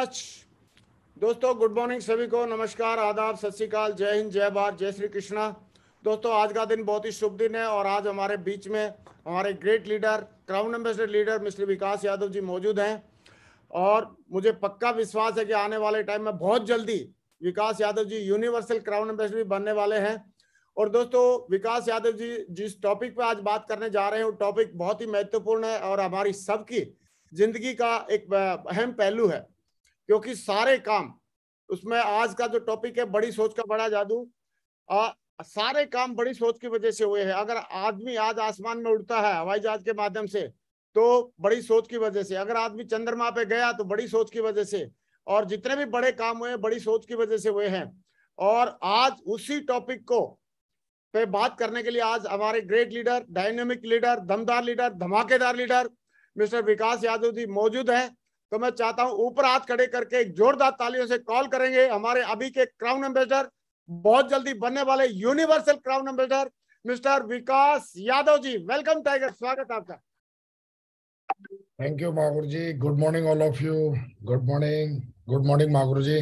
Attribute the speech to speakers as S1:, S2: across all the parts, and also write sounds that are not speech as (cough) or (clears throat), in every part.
S1: Much दोस्तों good morning सभी को नमस्कार आदाब सत श्रीकाल जय हिंद जय भारत जय श्री कृष्णा दोस्तों आज का दिन बहुत ही शुभ दिन है और आज हमारे बीच में हमारे great leader crown ambassador leader mister Vikas Yadav ji मौजूद हैं और मुझे पक्का विश्वास है कि आने वाले टाइम में बहुत जल्दी Vikas Yadav ji universal crown ambassador भी बनने वाले हैं और दोस्तों विकास यादव जी जिस टॉपिक पे आज बात करने जा रहे हैं वो टॉपिक बहुत ही महत्वपूर्ण है और हमारी सबकी जिंदगी का एक अहम पहलू है क्योंकि सारे काम उसमें आज का जो टॉपिक है बड़ी सोच का बड़ा जादू आ, सारे काम बड़ी सोच की वजह से हुए हैं अगर आदमी आज आसमान में उड़ता है हवाई जहाज के माध्यम से तो बड़ी सोच की वजह से अगर आदमी चंद्रमा पे गया तो बड़ी सोच की वजह से और जितने भी बड़े काम हुए बड़ी सोच की वजह से हुए हैं और आज उसी टॉपिक को पे बात करने के लिए आज हमारे ग्रेट लीडर डायनेमिक लीडर दमदार लीडर धमाकेदार लीडर मिस्टर विकास यादव जी मौजूद हैं तो मैं चाहता हूं ऊपर हाथ खड़े करके एक जोरदार तालियों से कॉल करेंगे हमारे अभी के क्राउन एम्बेसडर बहुत जल्दी बनने वाले universal crown ambassador mister Vikas Yadav ji welcome tiger स्वागत है आपका
S2: थैंक यू मागुर जी good morning all of you good morning good morning मागुर जी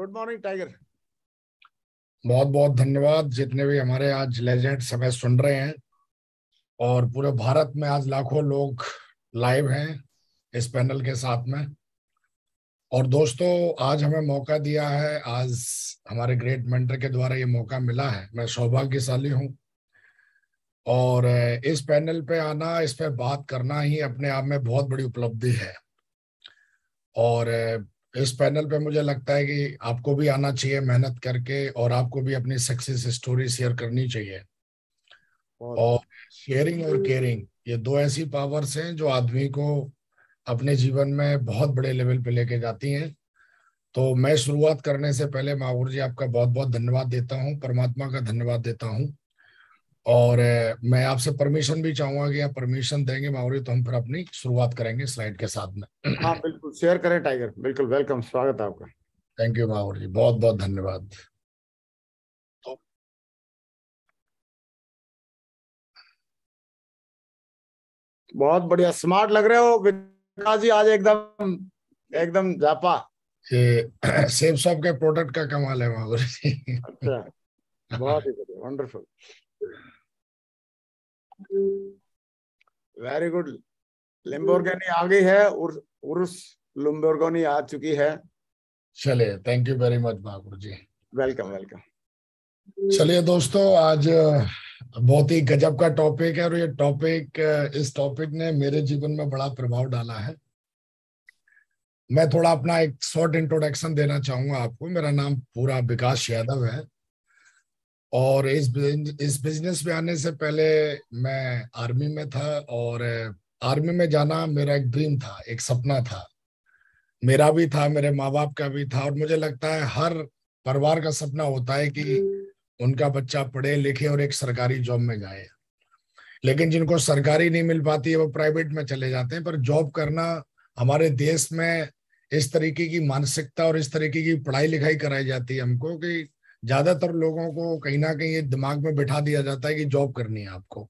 S2: गुड मॉर्निंग टाइगर बहुत बहुत धन्यवाद जितने भी हमारे आज लेजेंड समय सुन रहे हैं और पूरे भारत में आज लाखों लोग लाइव हैं इस पैनल के साथ में और दोस्तों आज हमें मौका दिया है आज हमारे ग्रेट मेंटर के द्वारा ये मौका मिला है मैं सौभाग्यशाली हूँ और इस पैनल पे आना इस पे बात करना ही अपने आप में बहुत बड़ी उपलब्धि है और इस पैनल पे मुझे लगता है कि आपको भी आना चाहिए मेहनत करके और आपको भी अपनी सक्सेस स्टोरी शेयर करनी चाहिए और शेयरिंग और केयरिंग ये दो ऐसी पावर्स हैं जो आदमी को अपने जीवन में बहुत बड़े लेवल पे लेके जाती हैं तो मैं शुरुआत करने से पहले महागुरु जी आपका बहुत बहुत धन्यवाद देता हूँ परमात्मा का धन्यवाद देता हूँ और मैं आपसे परमिशन भी चाहूंगा कि आप परमिशन देंगे महागुरु तो हम फिर अपनी शुरुआत करेंगे
S1: स्लाइड के साथ में हाँ बिल्कुल शेयर करें टाइगर बिल्कुल वेलकम स्वागत है आपका थैंक यू महागुरु जी बहुत बहुत धन्यवाद तो बहुत बढ़िया स्मार्ट लग रहे हो जी आज एकदम एकदम जापा ये शॉप (clears throat) के
S2: प्रोडक्ट का कमाल है महावर जी अच्छा,
S1: बहुत ही वंडरफुल वेरी गुड लिम्बोर्गनी आ गई है उर्स, उर्स लिम्बोर्गनी आ चुकी है चलिए थैंक यू वेरी मच महापुर जी वेलकम वेलकम
S2: चलिए दोस्तों आज बहुत ही गजब का टॉपिक है और ये टॉपिक इस टॉपिक ने मेरे जीवन में बड़ा प्रभाव डाला है मैं थोड़ा अपना एक शॉर्ट इंट्रोडक्शन देना चाहूंगा आपको मेरा नाम पूरा विकास यादव है और इस इस बिजनेस में आने से पहले मैं आर्मी में था और आर्मी में जाना मेरा एक ड्रीम था एक सपना था मेरा भी था मेरे माँ बाप का भी था और मुझे लगता है हर परिवार का सपना होता है कि उनका बच्चा पढ़े लिखे और एक सरकारी जॉब में जाए लेकिन जिनको सरकारी नहीं मिल पाती है वो प्राइवेट में चले जाते हैं पर जॉब करना हमारे देश में इस तरीके की मानसिकता और इस तरीके की पढ़ाई लिखाई कराई जाती है हमको कि ज्यादातर लोगों को कहीं ना कहीं ये दिमाग में बिठा दिया जाता है कि जॉब करनी है आपको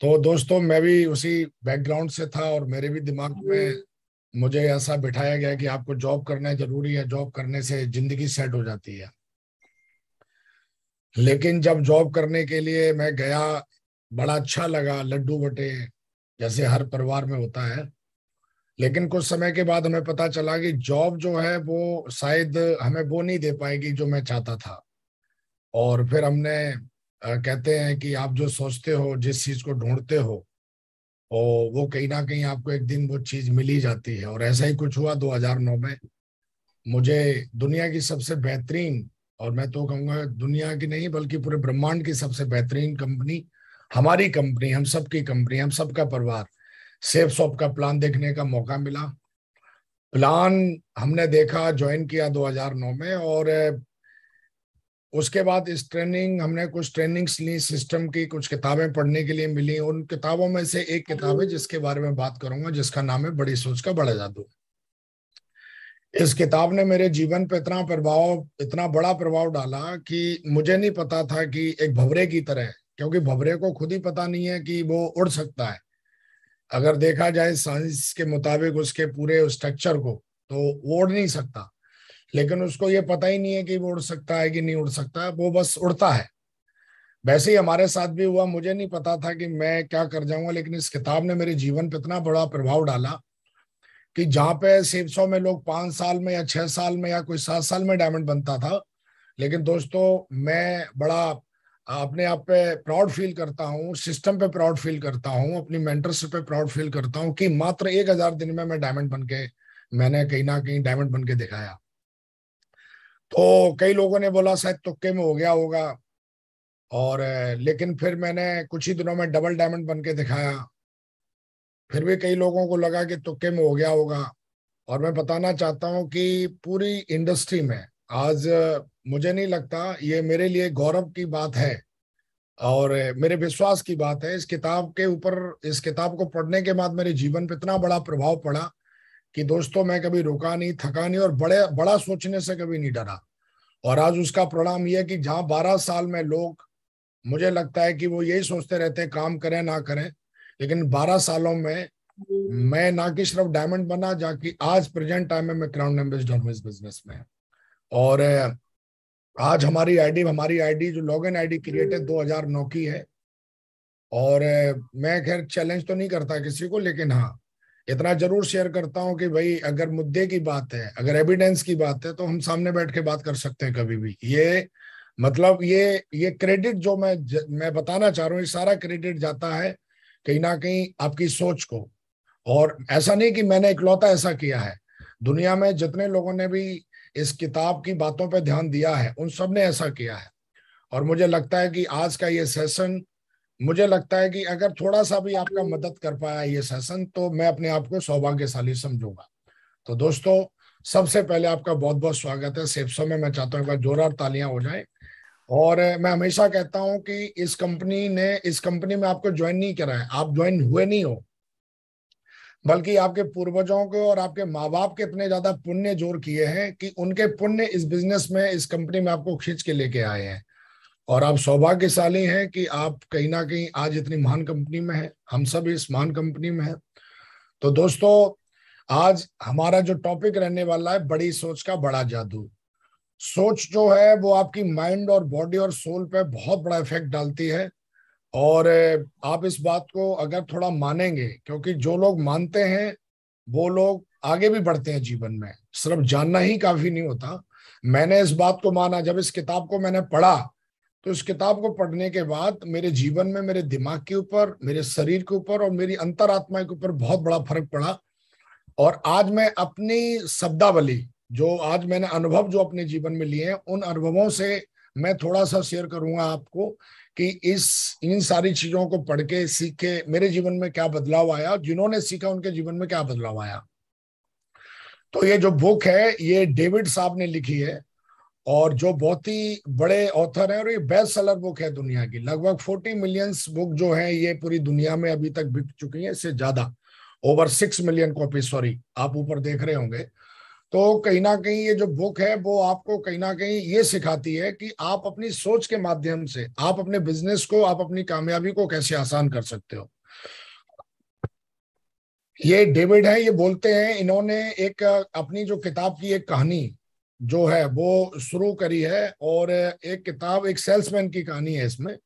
S2: तो दोस्तों मैं भी उसी बैकग्राउंड से था और मेरे भी दिमाग में हम्म। मुझे ऐसा बिठाया गया कि आपको जॉब करना जरूरी है जॉब करने से जिंदगी सेट हो जाती है लेकिन जब जॉब करने के लिए मैं गया बड़ा अच्छा लगा लड्डू बटे जैसे हर परिवार में होता है लेकिन कुछ समय के बाद हमें पता चला कि जॉब जो है वो शायद हमें वो नहीं दे पाएगी जो मैं चाहता था और फिर हमने कहते हैं कि आप जो सोचते हो जिस चीज़ को ढूंढते हो और वो कहीं ना कहीं आपको एक दिन वो चीज़ मिल ही जाती है और ऐसा ही कुछ हुआ 2009 में मुझे दुनिया की सबसे बेहतरीन और मैं तो कहूंगा दुनिया की नहीं बल्कि पूरे ब्रह्मांड की सबसे बेहतरीन कंपनी हमारी कंपनी हम सब की कंपनी हम सब का परिवार सेफ शॉप का प्लान देखने का मौका मिला प्लान हमने देखा ज्वाइन किया 2009 में और उसके बाद इस ट्रेनिंग हमने कुछ ट्रेनिंग्स ली सिस्टम की कुछ किताबें पढ़ने के लिए मिली उन किताबों में से एक किताब है जिसके बारे में बात करूंगा जिसका नाम है बड़ी सोच का बड़ा जादू इस किताब ने मेरे जीवन पे इतना प्रभाव इतना बड़ा प्रभाव डाला कि मुझे नहीं पता था कि एक भवरे की तरह क्योंकि भवरे को खुद ही पता नहीं है कि वो उड़ सकता है अगर देखा जाए साइंस के मुताबिक उसके पूरे स्ट्रक्चर को तो वो उड़ नहीं सकता लेकिन उसको ये पता ही नहीं है कि वो उड़ सकता है कि नहीं उड़ सकता वो बस उड़ता है वैसे ही हमारे साथ भी हुआ मुझे नहीं पता था कि मैं क्या कर जाऊंगा लेकिन इस किताब ने मेरे जीवन पर इतना बड़ा प्रभाव डाला कि जहां पे सेवसो में लोग पांच साल में या छह साल में या कोई सात साल में डायमंड बनता था लेकिन दोस्तों मैं बड़ा अपने आप पे प्राउड फील करता हूँ सिस्टम पे प्राउड फील करता हूँ अपनी मेंटरशिप पे प्राउड फील करता हूँ कि मात्र एक हजार दिन में मैं डायमंड बन के मैंने कहीं ना कहीं डायमंड बन के दिखाया तो कई लोगों ने बोला शायद तुक्के में हो गया होगा और लेकिन फिर मैंने कुछ ही दिनों में डबल डायमंड बन के दिखाया फिर भी कई लोगों को लगा कि तुक्के में हो गया होगा और मैं बताना चाहता हूं कि पूरी इंडस्ट्री में आज मुझे नहीं लगता ये मेरे लिए गौरव की बात है और मेरे विश्वास की बात है इस किताब के ऊपर इस किताब को पढ़ने के बाद मेरे जीवन पर इतना बड़ा प्रभाव पड़ा कि दोस्तों मैं कभी रुका नहीं थका नहीं और बड़े बड़ा सोचने से कभी नहीं डरा और आज उसका परिणाम यह कि जहां बारह साल में लोग मुझे लगता है कि वो यही सोचते रहते हैं काम करें ना करें लेकिन 12 सालों में मैं ना कि सिर्फ डायमंड बना जाकि आज प्रेजेंट टाइम में मैं क्राउन एम्बेसडर हूँ इस बिजनेस में और आज हमारी आईडी हमारी आईडी जो लॉग इन आईडी क्रिएट है 2009 की है और मैं खैर चैलेंज तो नहीं करता किसी को लेकिन हाँ इतना जरूर शेयर करता हूँ कि भाई अगर मुद्दे की बात है अगर एविडेंस की बात है तो हम सामने बैठ के बात कर सकते हैं कभी भी ये मतलब ये ये क्रेडिट जो मैं मैं बताना चाह रहा हूँ ये सारा क्रेडिट जाता है कहीं ना कहीं आपकी सोच को और ऐसा नहीं कि मैंने इकलौता ऐसा किया है दुनिया में जितने लोगों ने भी इस किताब की बातों पर ध्यान दिया है उन सब ने ऐसा किया है और मुझे लगता है कि आज का ये सेशन मुझे लगता है कि अगर थोड़ा सा भी आपका मदद कर पाया ये सेशन तो मैं अपने आप को सौभाग्यशाली समझूंगा तो दोस्तों सबसे पहले आपका बहुत बहुत स्वागत है सेफ्सो में मैं चाहता हूँ एक बार जोरदार तालियां हो जाए और मैं हमेशा कहता हूं कि इस कंपनी ने इस कंपनी में आपको ज्वाइन नहीं करा है आप ज्वाइन हुए नहीं हो बल्कि आपके पूर्वजों को और आपके माँ बाप के इतने ज्यादा पुण्य जोर किए हैं कि उनके पुण्य इस बिजनेस में इस कंपनी में आपको खींच के लेके आए हैं और आप सौभाग्यशाली हैं कि आप कहीं ना कहीं आज इतनी महान कंपनी में हैं हम सब इस महान कंपनी में हैं तो दोस्तों आज हमारा जो टॉपिक रहने वाला है बड़ी सोच का बड़ा जादू सोच जो है वो आपकी माइंड और बॉडी और सोल पे बहुत बड़ा इफेक्ट डालती है और आप इस बात को अगर थोड़ा मानेंगे क्योंकि जो लोग मानते हैं वो लोग आगे भी बढ़ते हैं जीवन में सिर्फ जानना ही काफी नहीं होता मैंने इस बात को माना जब इस किताब को मैंने पढ़ा तो इस किताब को पढ़ने के बाद मेरे जीवन में मेरे दिमाग के ऊपर मेरे शरीर के ऊपर और मेरी अंतरात्मा के ऊपर बहुत बड़ा फर्क पड़ा और आज मैं अपनी शब्दावली जो आज मैंने अनुभव जो अपने जीवन में लिए हैं उन अनुभवों से मैं थोड़ा सा शेयर करूंगा आपको कि इस इन सारी चीजों को पढ़ के सीख के मेरे जीवन में क्या बदलाव आया जिन्होंने सीखा उनके जीवन में क्या बदलाव आया तो ये जो बुक है ये डेविड साहब ने लिखी है और जो बहुत ही बड़े ऑथर हैं और ये बेस्ट सेलर बुक है दुनिया की लगभग फोर्टी मिलियंस बुक जो है ये पूरी दुनिया में अभी तक बिक चुकी है इससे ज्यादा over six million copy sorry आप ऊपर देख रहे होंगे तो कहीं ना कहीं ये जो बुक है वो आपको कहीं ना कहीं ये सिखाती है कि आप अपनी सोच के माध्यम से आप अपने बिजनेस को आप अपनी कामयाबी को कैसे आसान कर सकते हो ये डेविड है ये बोलते हैं इन्होंने एक अपनी जो किताब की एक कहानी जो है वो शुरू करी है और एक किताब एक सेल्समैन की कहानी है इसमें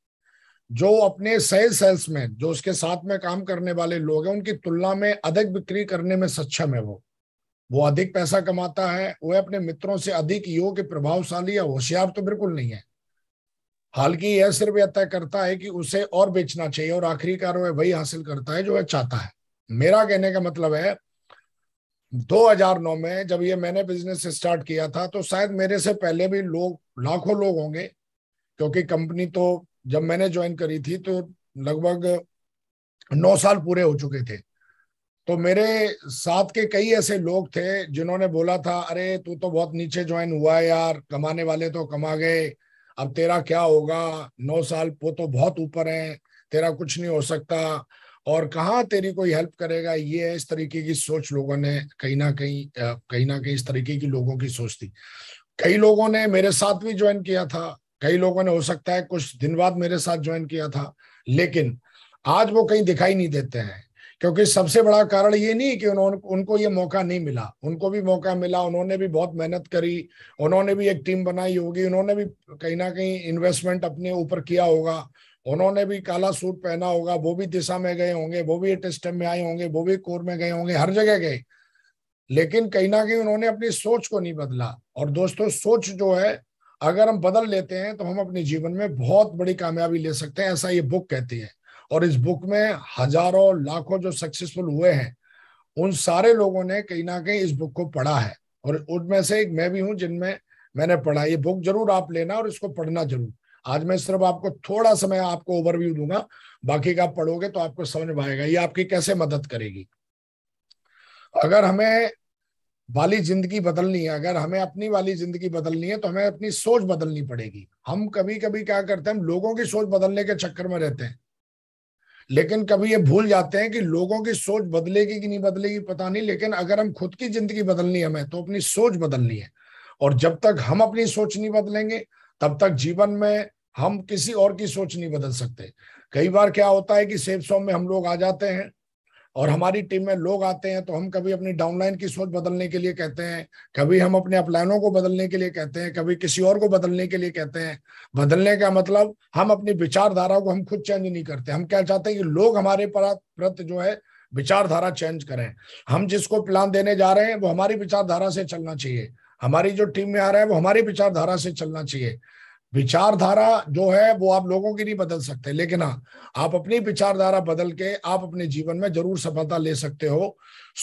S2: जो अपने सेल्स सेल्समैन जो उसके साथ में काम करने वाले लोग हैं उनकी तुलना में अधिक बिक्री करने में सक्षम है वो वो अधिक पैसा कमाता है वह अपने मित्रों से अधिक योग प्रभावशाली या होशियार तो बिल्कुल नहीं है हालांकि यह सिर्फ यह तय करता है कि उसे और बेचना चाहिए और आखिरकार वह वही हासिल करता है जो वह चाहता है मेरा कहने का मतलब है 2009 में जब ये मैंने बिजनेस स्टार्ट किया था तो शायद मेरे से पहले भी लोग लाखों लोग होंगे क्योंकि कंपनी तो जब मैंने ज्वाइन करी थी तो लगभग नौ साल पूरे हो चुके थे तो मेरे साथ के कई ऐसे लोग थे जिन्होंने बोला था अरे तू तो बहुत नीचे ज्वाइन हुआ है यार कमाने वाले तो कमा गए अब तेरा क्या होगा नौ साल वो तो बहुत ऊपर है तेरा कुछ नहीं हो सकता और कहाँ तेरी कोई हेल्प करेगा ये है इस तरीके की सोच लोगों ने कहीं ना कहीं कहीं ना कहीं इस तरीके की लोगों की सोच थी कई लोगों ने मेरे साथ भी ज्वाइन किया था कई लोगों ने हो सकता है कुछ दिन बाद मेरे साथ ज्वाइन किया था लेकिन आज वो कहीं दिखाई नहीं देते हैं क्योंकि सबसे बड़ा कारण ये नहीं कि उन्होंने उनको ये मौका नहीं मिला उनको भी मौका मिला उन्होंने भी बहुत मेहनत करी उन्होंने भी एक टीम बनाई होगी उन्होंने भी कहीं ना कहीं इन्वेस्टमेंट अपने ऊपर किया होगा उन्होंने भी काला सूट पहना होगा वो भी दिशा में गए होंगे वो भी टेस्टम में आए होंगे वो भी कोर में गए होंगे हर जगह गए लेकिन कहीं ना कहीं उन्होंने अपनी सोच को नहीं बदला और दोस्तों सोच जो है अगर हम बदल लेते हैं तो हम अपने जीवन में बहुत बड़ी कामयाबी ले सकते हैं ऐसा ये बुक कहती है और इस बुक में हजारों लाखों जो सक्सेसफुल हुए हैं उन सारे लोगों ने कहीं ना कहीं इस बुक को पढ़ा है और उनमें से एक मैं भी हूं जिनमें मैंने पढ़ा ये बुक जरूर आप लेना और इसको पढ़ना जरूर आज मैं सिर्फ आपको थोड़ा समय आपको ओवरव्यू दूंगा बाकी का पढ़ोगे तो आपको समझ में आएगा ये आपकी कैसे मदद करेगी अगर हमें वाली जिंदगी बदलनी है अगर हमें अपनी वाली जिंदगी बदलनी है तो हमें अपनी सोच बदलनी पड़ेगी हम कभी कभी क्या करते हैं हम लोगों की सोच बदलने के चक्कर में रहते हैं लेकिन कभी ये भूल जाते हैं कि लोगों की सोच बदलेगी कि नहीं बदलेगी पता नहीं लेकिन अगर हम खुद की जिंदगी बदलनी है हमें तो अपनी सोच बदलनी है और जब तक हम अपनी सोच नहीं बदलेंगे तब तक जीवन में हम किसी और की सोच नहीं बदल सकते कई बार क्या होता है कि सेफ सॉम में हम लोग आ जाते हैं और हमारी टीम में लोग आते हैं तो हम कभी अपनी डाउनलाइन की सोच बदलने के लिए कहते हैं कभी हम अपने अपलाइनों को बदलने के लिए कहते हैं कभी किसी और को बदलने के लिए कहते हैं बदलने का मतलब हम अपनी विचारधारा को हम खुद चेंज नहीं करते हम क्या चाहते हैं कि लोग हमारे प्रति जो है विचारधारा चेंज करें हम जिसको प्लान देने जा रहे हैं वो हमारी विचारधारा से चलना चाहिए हमारी जो टीम में आ रहा है वो हमारी विचारधारा से चलना चाहिए विचारधारा जो है वो आप लोगों की नहीं बदल सकते लेकिन हाँ आप अपनी विचारधारा बदल के आप अपने जीवन में जरूर सफलता ले सकते हो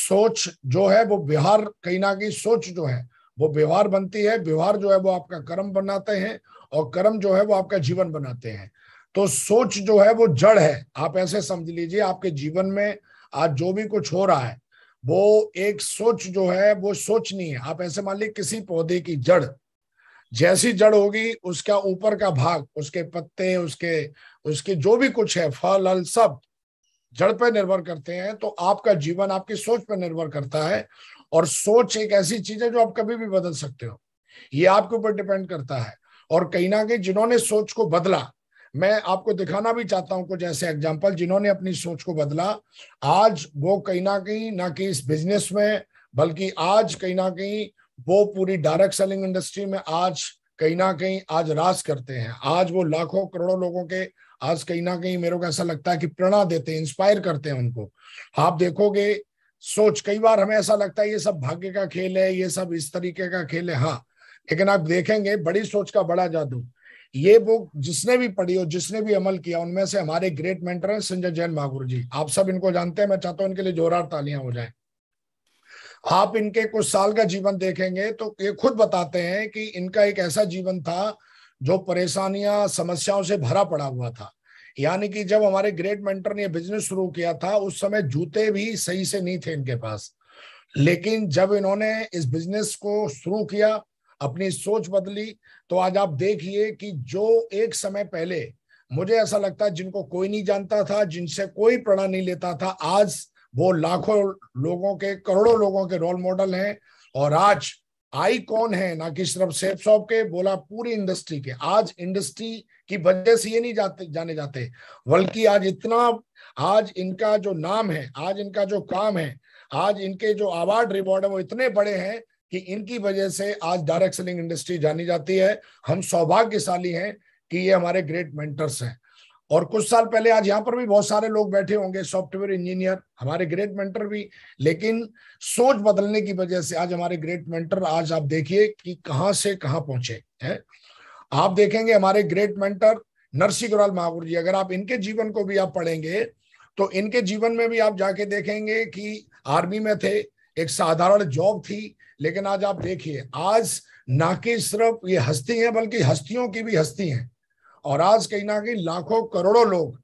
S2: सोच जो है वो व्यवहार कहीं ना कहीं सोच जो है वो व्यवहार बनती है व्यवहार जो है वो आपका कर्म बनाते हैं और कर्म जो है वो आपका जीवन बनाते हैं तो सोच जो है वो जड़ है आप ऐसे समझ लीजिए आपके जीवन में आज जो भी कुछ हो रहा है वो एक सोच जो है वो सोच नहीं है आप ऐसे मान लीजिए किसी पौधे की जड़ जैसी जड़ होगी उसका ऊपर का भाग उसके पत्ते उसके उसके जो भी कुछ है फल हल सब जड़ पर निर्भर करते हैं तो आपका जीवन आपकी सोच पर निर्भर करता है और सोच एक ऐसी चीज है जो आप कभी भी बदल सकते हो ये आपके ऊपर डिपेंड करता है और कहीं ना कहीं जिन्होंने सोच को बदला मैं आपको दिखाना भी चाहता हूं कुछ ऐसे एग्जाम्पल जिन्होंने अपनी सोच को बदला आज वो कहीं ना कहीं ना कि इस बिजनेस में बल्कि आज कहीं ना कहीं वो पूरी डायरेक्ट सेलिंग इंडस्ट्री में आज कहीं ना कहीं आज रास करते हैं आज वो लाखों करोड़ों लोगों के आज कहीं ना कहीं मेरे को ऐसा लगता है कि प्रेरणा देते हैं इंस्पायर करते हैं उनको आप देखोगे सोच कई बार हमें ऐसा लगता है ये सब भाग्य का खेल है ये सब इस तरीके का खेल है हाँ लेकिन आप देखेंगे बड़ी सोच का बड़ा जादू ये बुक जिसने भी पढ़ी और जिसने भी अमल किया उनमें से हमारे ग्रेट मेंटर हैं संजय जैन महागुरु जी आप सब इनको जानते हैं मैं चाहता हूँ इनके लिए जोरदार तालियां हो जाए आप इनके कुछ साल का जीवन देखेंगे तो ये खुद बताते हैं कि इनका एक ऐसा जीवन था जो परेशानियां समस्याओं से भरा पड़ा हुआ था यानी कि जब हमारे ग्रेट मेंटर ने बिजनेस शुरू किया था उस समय जूते भी सही से नहीं थे इनके पास लेकिन जब इन्होंने इस बिजनेस को शुरू किया अपनी सोच बदली तो आज आप देखिए कि जो एक समय पहले मुझे ऐसा लगता है जिनको कोई नहीं जानता था जिनसे कोई प्रणा नहीं लेता था आज वो लाखों लोगों के करोड़ों लोगों के रोल मॉडल हैं और आज आई कौन है ना कि सिर्फ सेफ शॉप के बोला पूरी इंडस्ट्री के आज इंडस्ट्री की वजह से ये नहीं जाते जाने जाते बल्कि आज इतना आज इनका जो नाम है आज इनका जो काम है आज इनके जो अवार्ड रिवॉर्ड है वो इतने बड़े हैं कि इनकी वजह से आज डायरेक्ट सेलिंग इंडस्ट्री जानी जाती है हम सौभाग्यशाली हैं कि ये हमारे ग्रेट मेंटर्स हैं और कुछ साल पहले आज यहाँ पर भी बहुत सारे लोग बैठे होंगे सॉफ्टवेयर इंजीनियर हमारे ग्रेट मेंटर भी लेकिन सोच बदलने की वजह से आज हमारे ग्रेट मेंटर आज आप देखिए कि कहाँ से कहाँ पहुंचे हैं आप देखेंगे हमारे ग्रेट मेंटर नरसिंह गुराल महापुर जी अगर आप इनके जीवन को भी आप पढ़ेंगे तो इनके जीवन में भी आप जाके देखेंगे कि आर्मी में थे एक साधारण जॉब थी लेकिन आज आप देखिए आज ना कि सिर्फ ये हस्ती हैं बल्कि हस्तियों की भी हस्ती हैं और आज कहीं ना कहीं लाखों करोड़ों लोग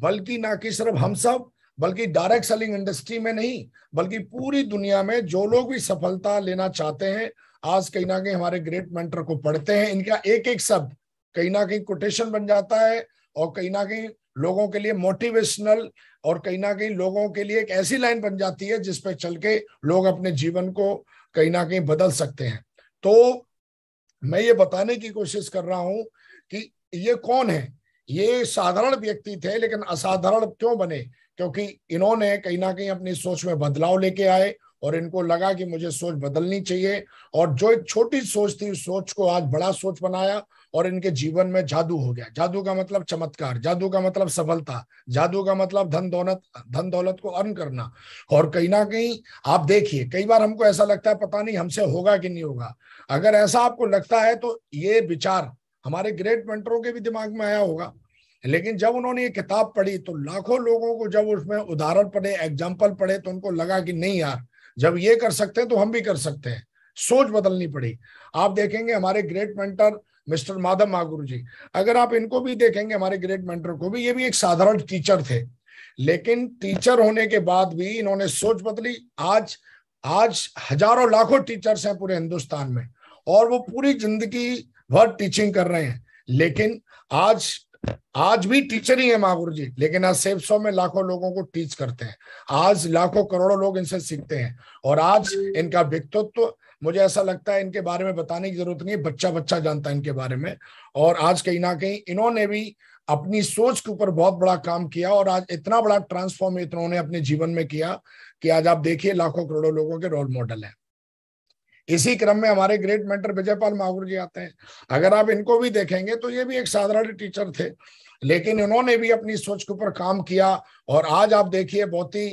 S2: बल्कि ना कि सिर्फ हम सब बल्कि डायरेक्ट सेलिंग इंडस्ट्री में नहीं बल्कि पूरी दुनिया में जो लोग भी सफलता लेना चाहते हैं आज कहीं ना कहीं हमारे ग्रेट मेंटर को पढ़ते हैं इनका एक एक शब्द कहीं ना कहीं कोटेशन बन जाता है और कहीं ना कहीं लोगों के लिए मोटिवेशनल और कहीं ना कहीं लोगों के लिए एक ऐसी लाइन बन जाती है जिसपे चल के लोग अपने जीवन को कहीं ना कहीं बदल सकते हैं तो मैं ये बताने की कोशिश कर रहा हूं कि ये कौन है ये साधारण व्यक्ति थे लेकिन असाधारण क्यों बने क्योंकि इन्होंने कहीं ना कहीं अपनी सोच में बदलाव लेके आए और इनको लगा कि मुझे सोच बदलनी चाहिए और जो एक छोटी सोच थी उस सोच को आज बड़ा सोच बनाया और इनके जीवन में जादू हो गया जादू का मतलब चमत्कार जादू का मतलब सफलता जादू का मतलब धन दौलत धन दौलत को अर्न करना और कहीं ना कहीं आप देखिए कई बार हमको ऐसा लगता है पता नहीं हमसे होगा कि नहीं होगा अगर ऐसा आपको लगता है तो ये विचार हमारे ग्रेट मेंटरों के भी दिमाग में आया होगा लेकिन जब उन्होंने ये किताब पढ़ी तो लाखों लोगों को जब उसमें उदाहरण पढ़े एग्जाम्पल पढ़े तो उनको लगा कि नहीं यार जब ये कर सकते हैं तो हम भी कर सकते हैं सोच बदलनी पड़ी आप देखेंगे हमारे great mentor mister Madhav Mahaguru ji अगर आप इनको भी देखेंगे हमारे ग्रेट मेंटर को भी ये भी एक साधारण टीचर थे लेकिन टीचर होने के बाद भी इन्होंने सोच बदली आज आज हजारों लाखों टीचर्स हैं पूरे हिंदुस्तान में और वो पूरी जिंदगी बहुत टीचिंग कर रहे हैं लेकिन आज आज भी टीचर ही है महागुरु जी लेकिन आज सेब सौ में लाखों लोगों को टीच करते हैं आज लाखों करोड़ों लोग इनसे सीखते हैं और आज इनका व्यक्तित्व तो मुझे ऐसा लगता है इनके बारे में बताने की जरूरत नहीं बच्चा बच्चा जानता है इनके बारे में और आज कहीं ना कहीं इन्होंने भी अपनी सोच के ऊपर बहुत बड़ा काम किया और आज इतना बड़ा ट्रांसफॉर्म इन्होंने अपने जीवन में किया कि आज आप देखिए लाखों करोड़ों लोगों के रोल मॉडल है इसी क्रम में हमारे ग्रेट मेंटर विजयपाल मागुर जी आते हैं अगर आप इनको भी देखेंगे तो ये भी एक साधारण टीचर थे लेकिन इन्होंने भी अपनी सोच के ऊपर काम किया और आज आप देखिए बहुत ही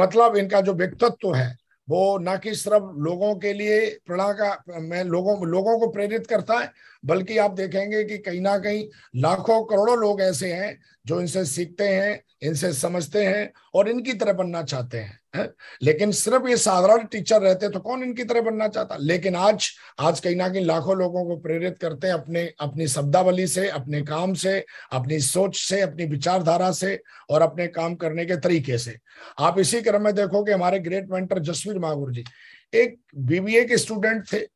S2: मतलब इनका जो व्यक्तित्व है वो ना कि सिर्फ लोगों के लिए प्रणा का मैं लोगों लोगों को प्रेरित करता है बल्कि आप देखेंगे कि कहीं ना कहीं लाखों करोड़ों लोग ऐसे हैं जो इनसे सीखते हैं इनसे समझते हैं और इनकी तरह बनना चाहते हैं है? लेकिन सिर्फ ये साधारण टीचर रहते तो कौन इनकी तरह बनना चाहता लेकिन आज आज कहीं ना कहीं लाखों लोगों को प्रेरित करते हैं अपने अपनी शब्दावली से अपने काम से अपनी सोच से अपनी विचारधारा से और अपने काम करने के तरीके से आप इसी क्रम में देखो कि हमारे ग्रेट मेंटर जसवीर मागुर जी एक बीबीए के स्टूडेंट थे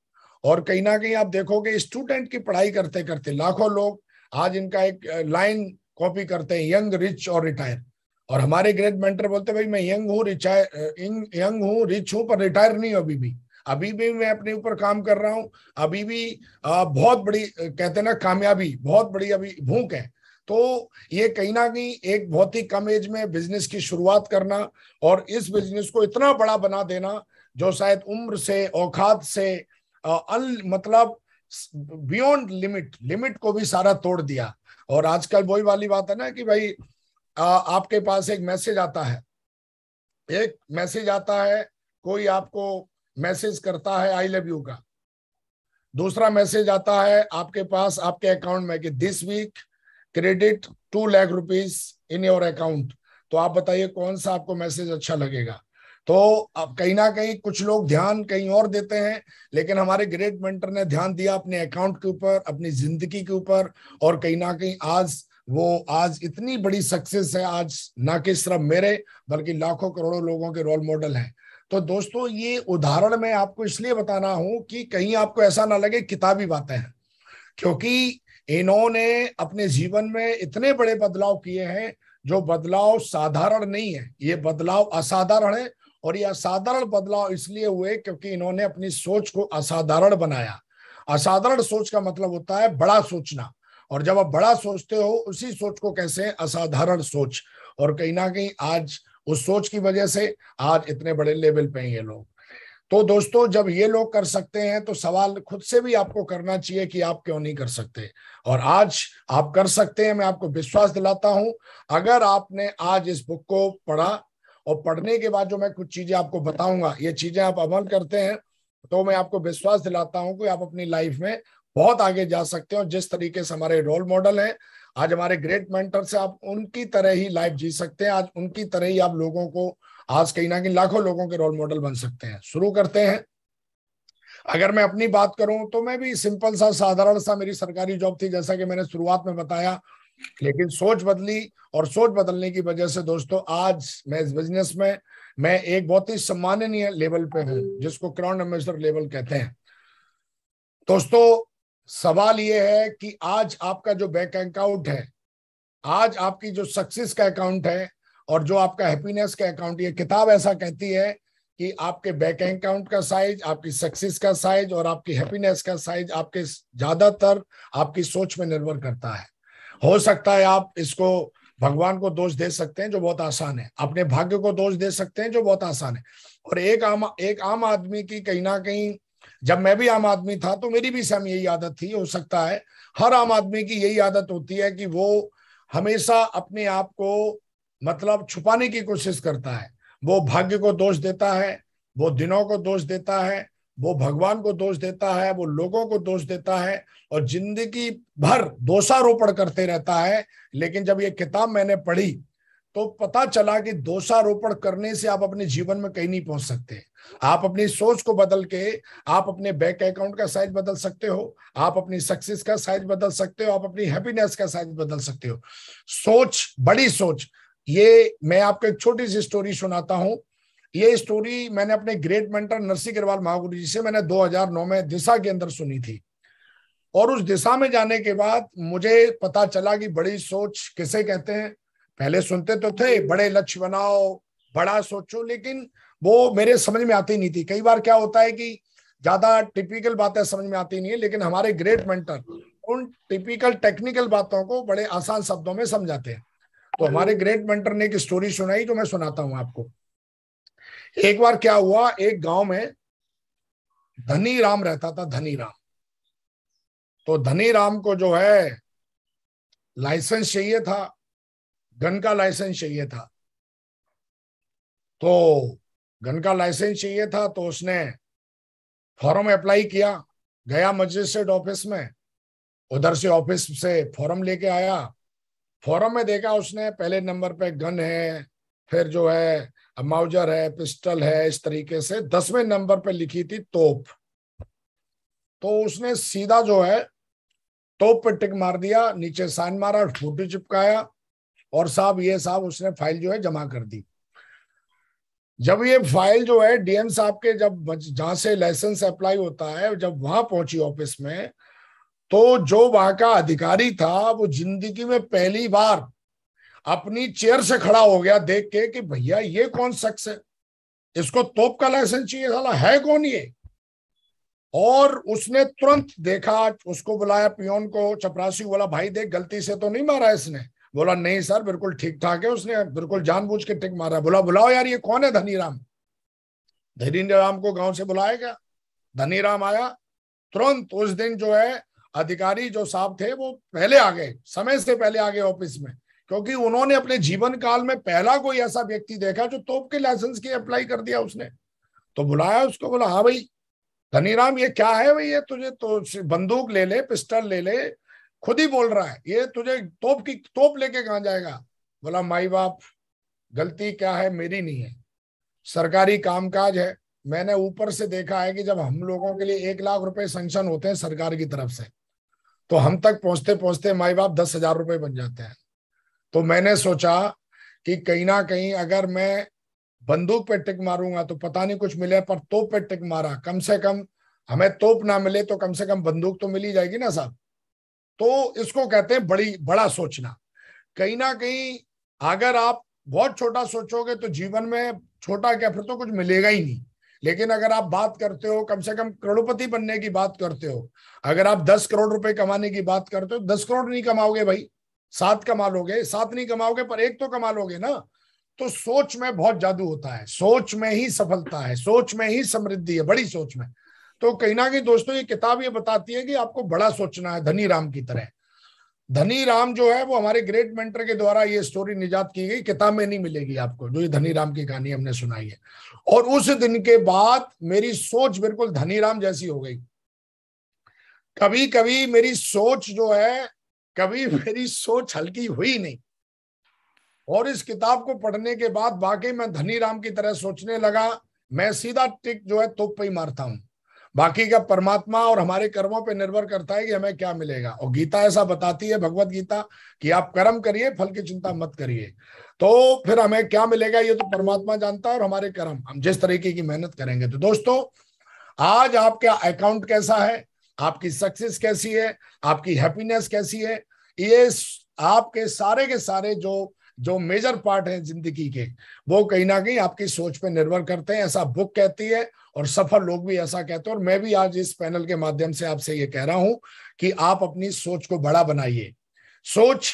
S2: और कहीं ना कहीं आप देखोगे स्टूडेंट की पढ़ाई करते करते लाखों लोग आज इनका एक लाइन कॉपी करते हैं यंग रिच और रिटायर और हमारे ग्रेट मेंटर बोलते भाई मैं यंग हूँ रिटायर यंग हूँ रिच हूँ पर रिटायर नहीं हूँ अभी भी अभी भी मैं अपने ऊपर काम कर रहा हूँ अभी भी बहुत बड़ी कहते ना कामयाबी बहुत बड़ी अभी भूख है तो ये कहीं ना कहीं एक बहुत ही कम एज में बिजनेस की शुरुआत करना और इस बिजनेस को इतना बड़ा बना देना जो शायद उम्र से औकात से अल मतलब बियॉन्ड लिमिट लिमिट को भी सारा तोड़ दिया और आजकल वही वाली बात है ना कि भाई आ, आपके पास एक मैसेज आता है एक मैसेज आता है कोई आपको मैसेज करता है आई लव यू का दूसरा मैसेज आता है आपके पास आपके अकाउंट में कि this week credit two lakh rupees in your account तो आप बताइए कौन सा आपको मैसेज अच्छा लगेगा तो अब कहीं ना कहीं कुछ लोग ध्यान कहीं और देते हैं लेकिन हमारे ग्रेट मेंटर ने ध्यान दिया अपने अकाउंट के ऊपर अपनी जिंदगी के ऊपर और कहीं ना कहीं आज वो आज इतनी बड़ी सक्सेस है आज ना कि सिर्फ मेरे बल्कि लाखों करोड़ों लोगों के रोल मॉडल हैं तो दोस्तों ये उदाहरण मैं आपको इसलिए बताना हूं कि कहीं आपको ऐसा ना लगे किताबी बातें हैं क्योंकि इन्होंने अपने जीवन में इतने बड़े बदलाव किए हैं जो बदलाव साधारण नहीं है ये बदलाव असाधारण है और ये असाधारण बदलाव इसलिए हुए क्योंकि इन्होंने अपनी सोच को असाधारण बनाया असाधारण सोच का मतलब होता है बड़ा सोचना और जब आप बड़ा सोचते हो उसी सोच को कैसे असाधारण सोच और कहीं ना कहीं आज उस सोच की वजह से आज इतने बड़े लेवल पे ये लोग तो दोस्तों जब ये लोग कर सकते हैं तो सवाल खुद से भी आपको करना चाहिए कि आप क्यों नहीं कर सकते और आज आप कर सकते हैं मैं आपको विश्वास दिलाता हूं अगर आपने आज इस बुक को पढ़ा और पढ़ने के बाद जो मैं कुछ चीजें आपको बताऊंगा ये चीजें आप अमल करते हैं तो मैं आपको विश्वास दिलाता हूं कि आप अपनी लाइफ में बहुत आगे जा सकते और जिस तरीके से हमारे रोल मॉडल हैं आज हमारे ग्रेट मेंटर से आप उनकी तरह ही लाइफ जी सकते हैं आज उनकी तरह ही आप लोगों को आज कहीं ना कहीं लाखों लोगों के रोल मॉडल बन सकते हैं शुरू करते हैं अगर मैं अपनी बात करूं तो मैं भी सिंपल सा साधारण सा मेरी सरकारी जॉब थी जैसा कि मैंने शुरुआत में बताया लेकिन सोच बदली और सोच बदलने की वजह से दोस्तों आज मैं इस बिजनेस में मैं एक बहुत ही सम्माननीय लेवल पे हूं जिसको क्राउन एम्बेसडर लेवल कहते हैं दोस्तों सवाल ये है कि आज आपका जो बैंक अकाउंट है आज आपकी जो सक्सेस का अकाउंट है और जो आपका हैप्पीनेस का अकाउंट ये किताब ऐसा कहती है कि आपके बैंक अकाउंट का साइज आपकी सक्सेस का साइज और आपकी हैप्पीनेस का साइज आपके ज्यादातर आपकी सोच में निर्भर करता है हो सकता है आप इसको भगवान को दोष दे सकते हैं जो बहुत आसान है अपने भाग्य को दोष दे सकते हैं जो बहुत आसान है और एक आम एक आम आदमी की कहीं ना कहीं जब मैं भी आम आदमी था तो मेरी भी सेम यही आदत थी हो सकता है हर आम आदमी की यही आदत होती है कि वो हमेशा अपने आप को मतलब छुपाने की कोशिश करता है वो भाग्य को दोष देता है वो दिनों को दोष देता है वो भगवान को दोष देता है वो लोगों को दोष देता है और जिंदगी भर दोषारोपण करते रहता है लेकिन जब ये किताब मैंने पढ़ी तो पता चला कि दोषारोपण करने से आप अपने जीवन में कहीं नहीं पहुंच सकते आप अपनी सोच को बदल के आप अपने बैंक अकाउंट का साइज बदल सकते हो आप अपनी सक्सेस का साइज बदल सकते हो आप अपनी हैप्पीनेस का साइज बदल सकते हो सोच बड़ी सोच ये मैं आपको एक छोटी सी स्टोरी सुनाता हूं ये स्टोरी मैंने अपने ग्रेट मेंटर नरसी अग्रवाल महागुरु जी से मैंने 2009 में दिशा के अंदर सुनी थी और उस दिशा में जाने के बाद मुझे पता चला कि बड़ी सोच किसे कहते हैं पहले सुनते तो थे बड़े लक्ष्य बनाओ बड़ा सोचो लेकिन वो मेरे समझ में आती नहीं थी कई बार क्या होता है कि ज्यादा टिपिकल बातें समझ में आती नहीं है लेकिन हमारे ग्रेट मेंटर उन टिपिकल टेक्निकल बातों को बड़े आसान शब्दों में समझाते हैं तो हमारे ग्रेट मेंटर ने एक स्टोरी सुनाई जो मैं सुनाता हूँ आपको एक बार क्या हुआ एक गांव में धनी राम रहता था धनी राम तो धनी राम को जो है लाइसेंस चाहिए था गन का लाइसेंस चाहिए था तो गन का लाइसेंस चाहिए था तो उसने फॉर्म अप्लाई किया गया मजिस्ट्रेट ऑफिस में उधर से ऑफिस से फॉर्म लेके आया फॉर्म में देखा उसने पहले नंबर पे गन है फिर जो है माउजर है पिस्टल है इस तरीके से दसवें नंबर पे लिखी थी तोप तो उसने सीधा जो है तोप पे टिक मार दिया नीचे साइन मारा फोटो चिपकाया और साहब ये साहब उसने फाइल जो है जमा कर दी जब ये फाइल जो है डीएम साहब के जब जहां से लाइसेंस अप्लाई होता है जब वहां पहुंची ऑफिस में तो जो वहां का अधिकारी था वो जिंदगी में पहली बार अपनी चेयर से खड़ा हो गया देख के कि भैया ये कौन शख्स है इसको तोप का लाइसेंस चाहिए साला है कौन ये और उसने तुरंत देखा उसको बुलाया पियोन को चपरासी बोला भाई देख गलती से तो नहीं मारा इसने बोला नहीं सर बिल्कुल ठीक ठाक है उसने बिल्कुल जानबूझ के टिक मारा बोला बुलाओ यार ये कौन है धनी राम धनी राम को गांव से बुलाया गया धनी राम आया तुरंत उस दिन जो है अधिकारी जो साहब थे वो पहले आ गए समय से पहले आ गए ऑफिस में क्योंकि उन्होंने अपने जीवन काल में पहला कोई ऐसा व्यक्ति देखा जो तोप के लाइसेंस की अप्लाई कर दिया उसने तो बुलाया उसको बोला हाँ भाई राम ये क्या है भाई ये तुझे तो बंदूक ले ले पिस्टल ले ले खुद ही बोल रहा है ये तुझे तोप की तोप लेके कहा जाएगा बोला माई बाप गलती क्या है मेरी नहीं है सरकारी कामकाज है मैंने ऊपर से देखा है कि जब हम लोगों के लिए एक लाख रुपए सेंक्शन होते हैं सरकार की तरफ से तो हम तक पहुंचते पहुंचते माई बाप दस हजार रुपए बन जाते हैं तो मैंने सोचा कि कहीं ना कहीं अगर मैं बंदूक पे टिक मारूंगा तो पता नहीं कुछ मिले पर तोप पे टिक मारा कम से कम हमें तोप ना मिले तो कम से कम बंदूक तो मिली जाएगी ना साहब तो इसको कहते हैं बड़ी बड़ा सोचना कहीं ना कहीं अगर आप बहुत छोटा सोचोगे तो जीवन में छोटा क्या फिर तो कुछ मिलेगा ही नहीं लेकिन अगर आप बात करते हो कम से कम करोड़पति बनने की बात करते हो अगर आप दस करोड़ रुपए कमाने की बात करते हो दस करोड़ नहीं कमाओगे भाई सात कमा लोगे सात नहीं कमाओगे पर एक तो कमा लोगे ना तो सोच में बहुत जादू होता है सोच में ही सफलता है सोच में ही समृद्धि है बड़ी सोच में तो कहीं ना कहीं दोस्तों ये किताब ये बताती है कि आपको बड़ा सोचना है धनी राम की तरह धनी राम जो है वो हमारे ग्रेट मेंटर के द्वारा ये स्टोरी निजात की गई किताब में नहीं मिलेगी आपको जो ये धनी राम की कहानी हमने सुनाई है और उस दिन के बाद मेरी सोच बिल्कुल धनी राम जैसी हो गई कभी कभी मेरी सोच जो है कभी मेरी सोच हल्की हुई नहीं और इस किताब को पढ़ने के बाद बाकी मैं धनी राम की तरह सोचने लगा मैं सीधा टिक जो है तोप पे ही मारता हूं बाकी का परमात्मा और हमारे कर्मों पर निर्भर करता है कि हमें क्या मिलेगा और गीता ऐसा बताती है भगवत गीता कि आप कर्म करिए फल की चिंता मत करिए तो फिर हमें क्या मिलेगा ये तो परमात्मा जानता है और हमारे कर्म हम जिस तरीके की मेहनत करेंगे तो दोस्तों आज आपका अकाउंट कैसा है आपकी सक्सेस कैसी है आपकी हैप्पीनेस कैसी है ये आपके सारे के सारे जो जो मेजर पार्ट हैं जिंदगी के वो कहीं ना कहीं आपकी सोच पे निर्भर करते हैं ऐसा बुक कहती है और सफल लोग भी ऐसा कहते हैं और मैं भी आज इस पैनल के माध्यम से आपसे ये कह रहा हूं कि आप अपनी सोच को बड़ा बनाइए सोच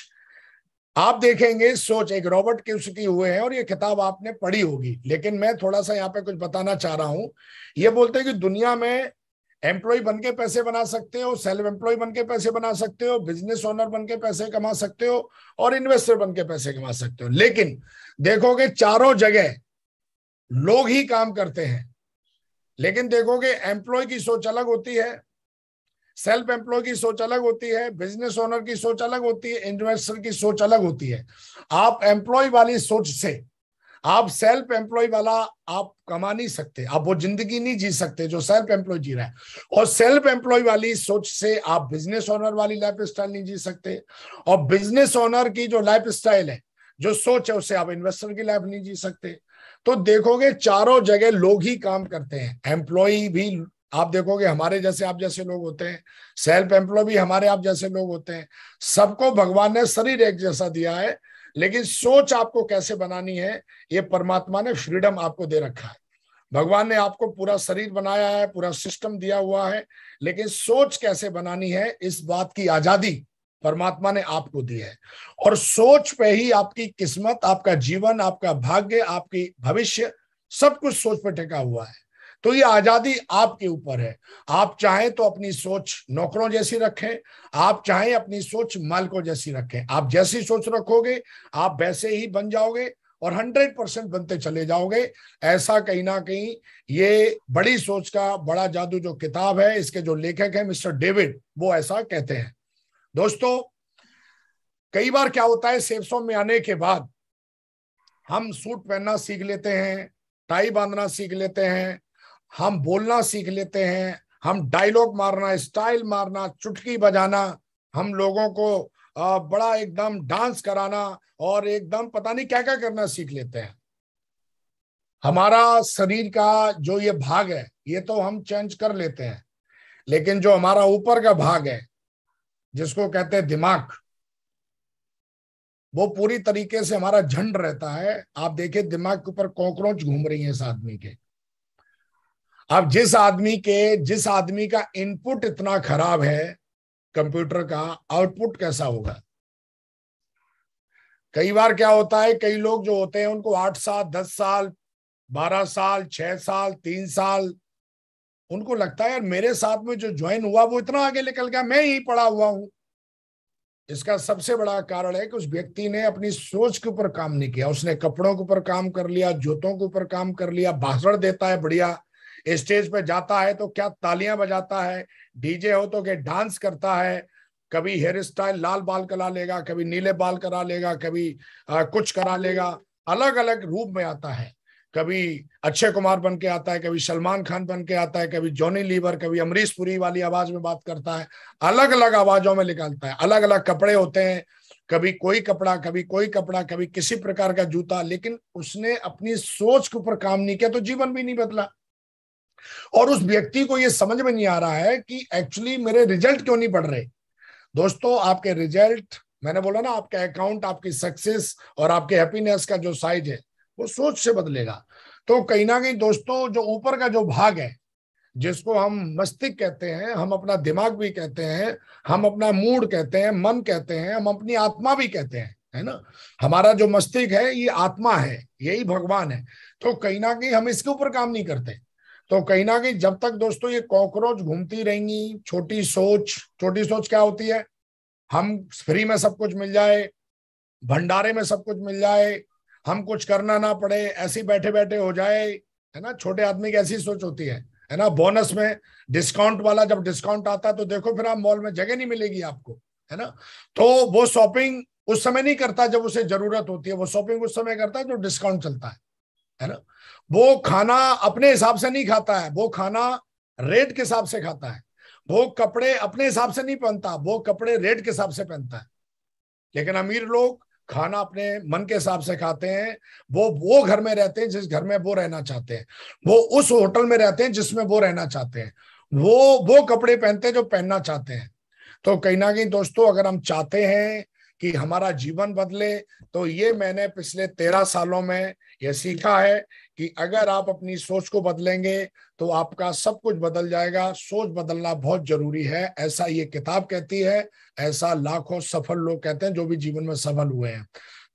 S2: आप देखेंगे सोच एक रॉबर्ट उसकी हुए हैं और ये किताब आपने पढ़ी होगी लेकिन मैं थोड़ा सा यहाँ पे कुछ बताना चाह रहा हूं ये बोलते हैं कि दुनिया में एम्प्लॉय बन के पैसे बना सकते हो सेल्फ एम्प्लॉय बन के पैसे बना सकते हो बिजनेस ओनर बन के पैसे कमा सकते हो और इन्वेस्टर बन के पैसे कमा सकते हो लेकिन देखोगे चारों जगह लोग ही काम करते हैं लेकिन देखोगे एम्प्लॉय की सोच अलग होती है सेल्फ एम्प्लॉय की सोच अलग होती है बिजनेस ओनर की सोच अलग होती है इन्वेस्टर की सोच अलग होती है आप एम्प्लॉय वाली सोच से आप सेल्फ एम्प्लॉय वाला आप कमा नहीं सकते आप वो जिंदगी नहीं जी सकते जो सेल्फ एम्प्लॉय जी रहा है और सेल्फ एम्प्लॉय वाली सोच से आप बिजनेस ओनर वाली लाइफ स्टाइल नहीं जी सकते और बिजनेस ओनर की जो लाइफ स्टाइल है जो सोच है उससे आप इन्वेस्टर की लाइफ नहीं जी सकते तो देखोगे चारों जगह लोग ही काम करते हैं एम्प्लॉय भी आप देखोगे हमारे जैसे आप जैसे लोग होते हैं सेल्फ एम्प्लॉय भी हमारे आप जैसे लोग होते हैं सबको भगवान ने शरीर एक जैसा दिया है लेकिन सोच आपको कैसे बनानी है ये परमात्मा ने फ्रीडम आपको दे रखा है भगवान ने आपको पूरा शरीर बनाया है पूरा सिस्टम दिया हुआ है लेकिन सोच कैसे बनानी है इस बात की आजादी परमात्मा ने आपको दी है और सोच पे ही आपकी किस्मत आपका जीवन आपका भाग्य आपकी भविष्य सब कुछ सोच पे टेका हुआ है तो ये आजादी आपके ऊपर है आप चाहें तो अपनी सोच नौकरों जैसी रखें आप चाहें अपनी सोच मालिकों जैसी रखें आप जैसी सोच रखोगे आप वैसे ही बन जाओगे और हंड्रेड परसेंट बनते चले जाओगे ऐसा कहीं ना कहीं ये बड़ी सोच का बड़ा जादू जो किताब है इसके जो लेखक है मिस्टर डेविड वो ऐसा कहते हैं दोस्तों कई बार क्या होता है सेवसों में आने के बाद हम सूट पहनना सीख लेते हैं टाई बांधना सीख लेते हैं हम बोलना सीख लेते हैं हम डायलॉग मारना स्टाइल मारना चुटकी बजाना हम लोगों को बड़ा एकदम डांस कराना और एकदम पता नहीं क्या क्या करना सीख लेते हैं हमारा शरीर का जो ये भाग है ये तो हम चेंज कर लेते हैं लेकिन जो हमारा ऊपर का भाग है जिसको कहते हैं दिमाग वो पूरी तरीके से हमारा झंड रहता है आप देखिए दिमाग के ऊपर कॉकरोच घूम रही है इस आदमी के अब जिस आदमी के जिस आदमी का इनपुट इतना खराब है कंप्यूटर का आउटपुट कैसा होगा कई बार क्या होता है कई लोग जो होते हैं उनको आठ साल दस साल बारह साल छह साल तीन साल उनको लगता है यार मेरे साथ में जो ज्वाइन हुआ वो इतना आगे निकल गया मैं ही पड़ा हुआ हूं इसका सबसे बड़ा कारण है कि उस व्यक्ति ने अपनी सोच के ऊपर काम नहीं किया उसने कपड़ों के ऊपर काम कर लिया जूतों के ऊपर काम कर लिया भाषण देता है बढ़िया स्टेज पर जाता है तो क्या तालियां बजाता है डीजे हो तो क्या डांस करता है कभी हेयर स्टाइल लाल बाल करा लेगा कभी नीले बाल करा लेगा कभी आ, कुछ करा लेगा अलग अलग रूप में आता है कभी अक्षय कुमार बन के आता है कभी सलमान खान बन के आता है कभी जॉनी लीवर कभी अमरीश पुरी वाली आवाज में बात करता है अलग अलग आवाजों में निकालता है अलग अलग कपड़े होते हैं कभी कोई कपड़ा कभी कोई कपड़ा कभी किसी प्रकार का जूता लेकिन उसने अपनी सोच के ऊपर काम नहीं किया तो जीवन भी नहीं बदला और उस व्यक्ति को ये समझ में नहीं आ रहा है कि एक्चुअली मेरे रिजल्ट क्यों नहीं पड़ रहे दोस्तों आपके रिजल्ट मैंने बोला ना आपका अकाउंट आपकी सक्सेस और आपके हैप्पीनेस का जो साइज है वो सोच से बदलेगा तो कहीं ना कहीं दोस्तों जो ऊपर का जो भाग है जिसको हम मस्तिष्क कहते हैं हम अपना दिमाग भी कहते हैं हम अपना मूड कहते हैं मन कहते हैं हम अपनी आत्मा भी कहते हैं है ना हमारा जो मस्तिष्क है ये आत्मा है यही भगवान है तो कहीं ना कहीं हम इसके ऊपर काम नहीं करते तो कहीं ना कहीं जब तक दोस्तों ये कॉकरोच घूमती रहेंगी छोटी सोच छोटी सोच क्या होती है हम फ्री में सब कुछ मिल जाए भंडारे में सब कुछ मिल जाए हम कुछ करना ना पड़े ऐसे बैठे बैठे हो जाए है ना छोटे आदमी की ऐसी सोच होती है है ना बोनस में डिस्काउंट वाला जब डिस्काउंट आता है तो देखो फिर आप मॉल में जगह नहीं मिलेगी आपको है ना तो वो शॉपिंग उस समय नहीं करता जब उसे जरूरत होती है वो शॉपिंग उस समय करता है जो डिस्काउंट चलता है है ना वो खाना अपने हिसाब से नहीं खाता है वो खाना रेट के हिसाब से खाता है वो कपड़े अपने हिसाब से नहीं पहनता वो कपड़े रेट के हिसाब से पहनता है लेकिन अमीर लोग खाना अपने मन के हिसाब से खाते हैं वो वो घर में रहते हैं जिस घर में वो रहना चाहते हैं वो उस होटल में रहते हैं जिसमें वो रहना चाहते हैं वो वो कपड़े पहनते हैं जो पहनना चाहते हैं तो कहीं ना कहीं दोस्तों अगर हम चाहते हैं कि हमारा जीवन बदले तो ये मैंने पिछले तेरह सालों में यह सीखा है कि अगर आप अपनी सोच को बदलेंगे तो आपका सब कुछ बदल जाएगा सोच बदलना बहुत जरूरी है ऐसा ये किताब कहती है ऐसा लाखों सफल लोग कहते हैं जो भी जीवन में सफल हुए हैं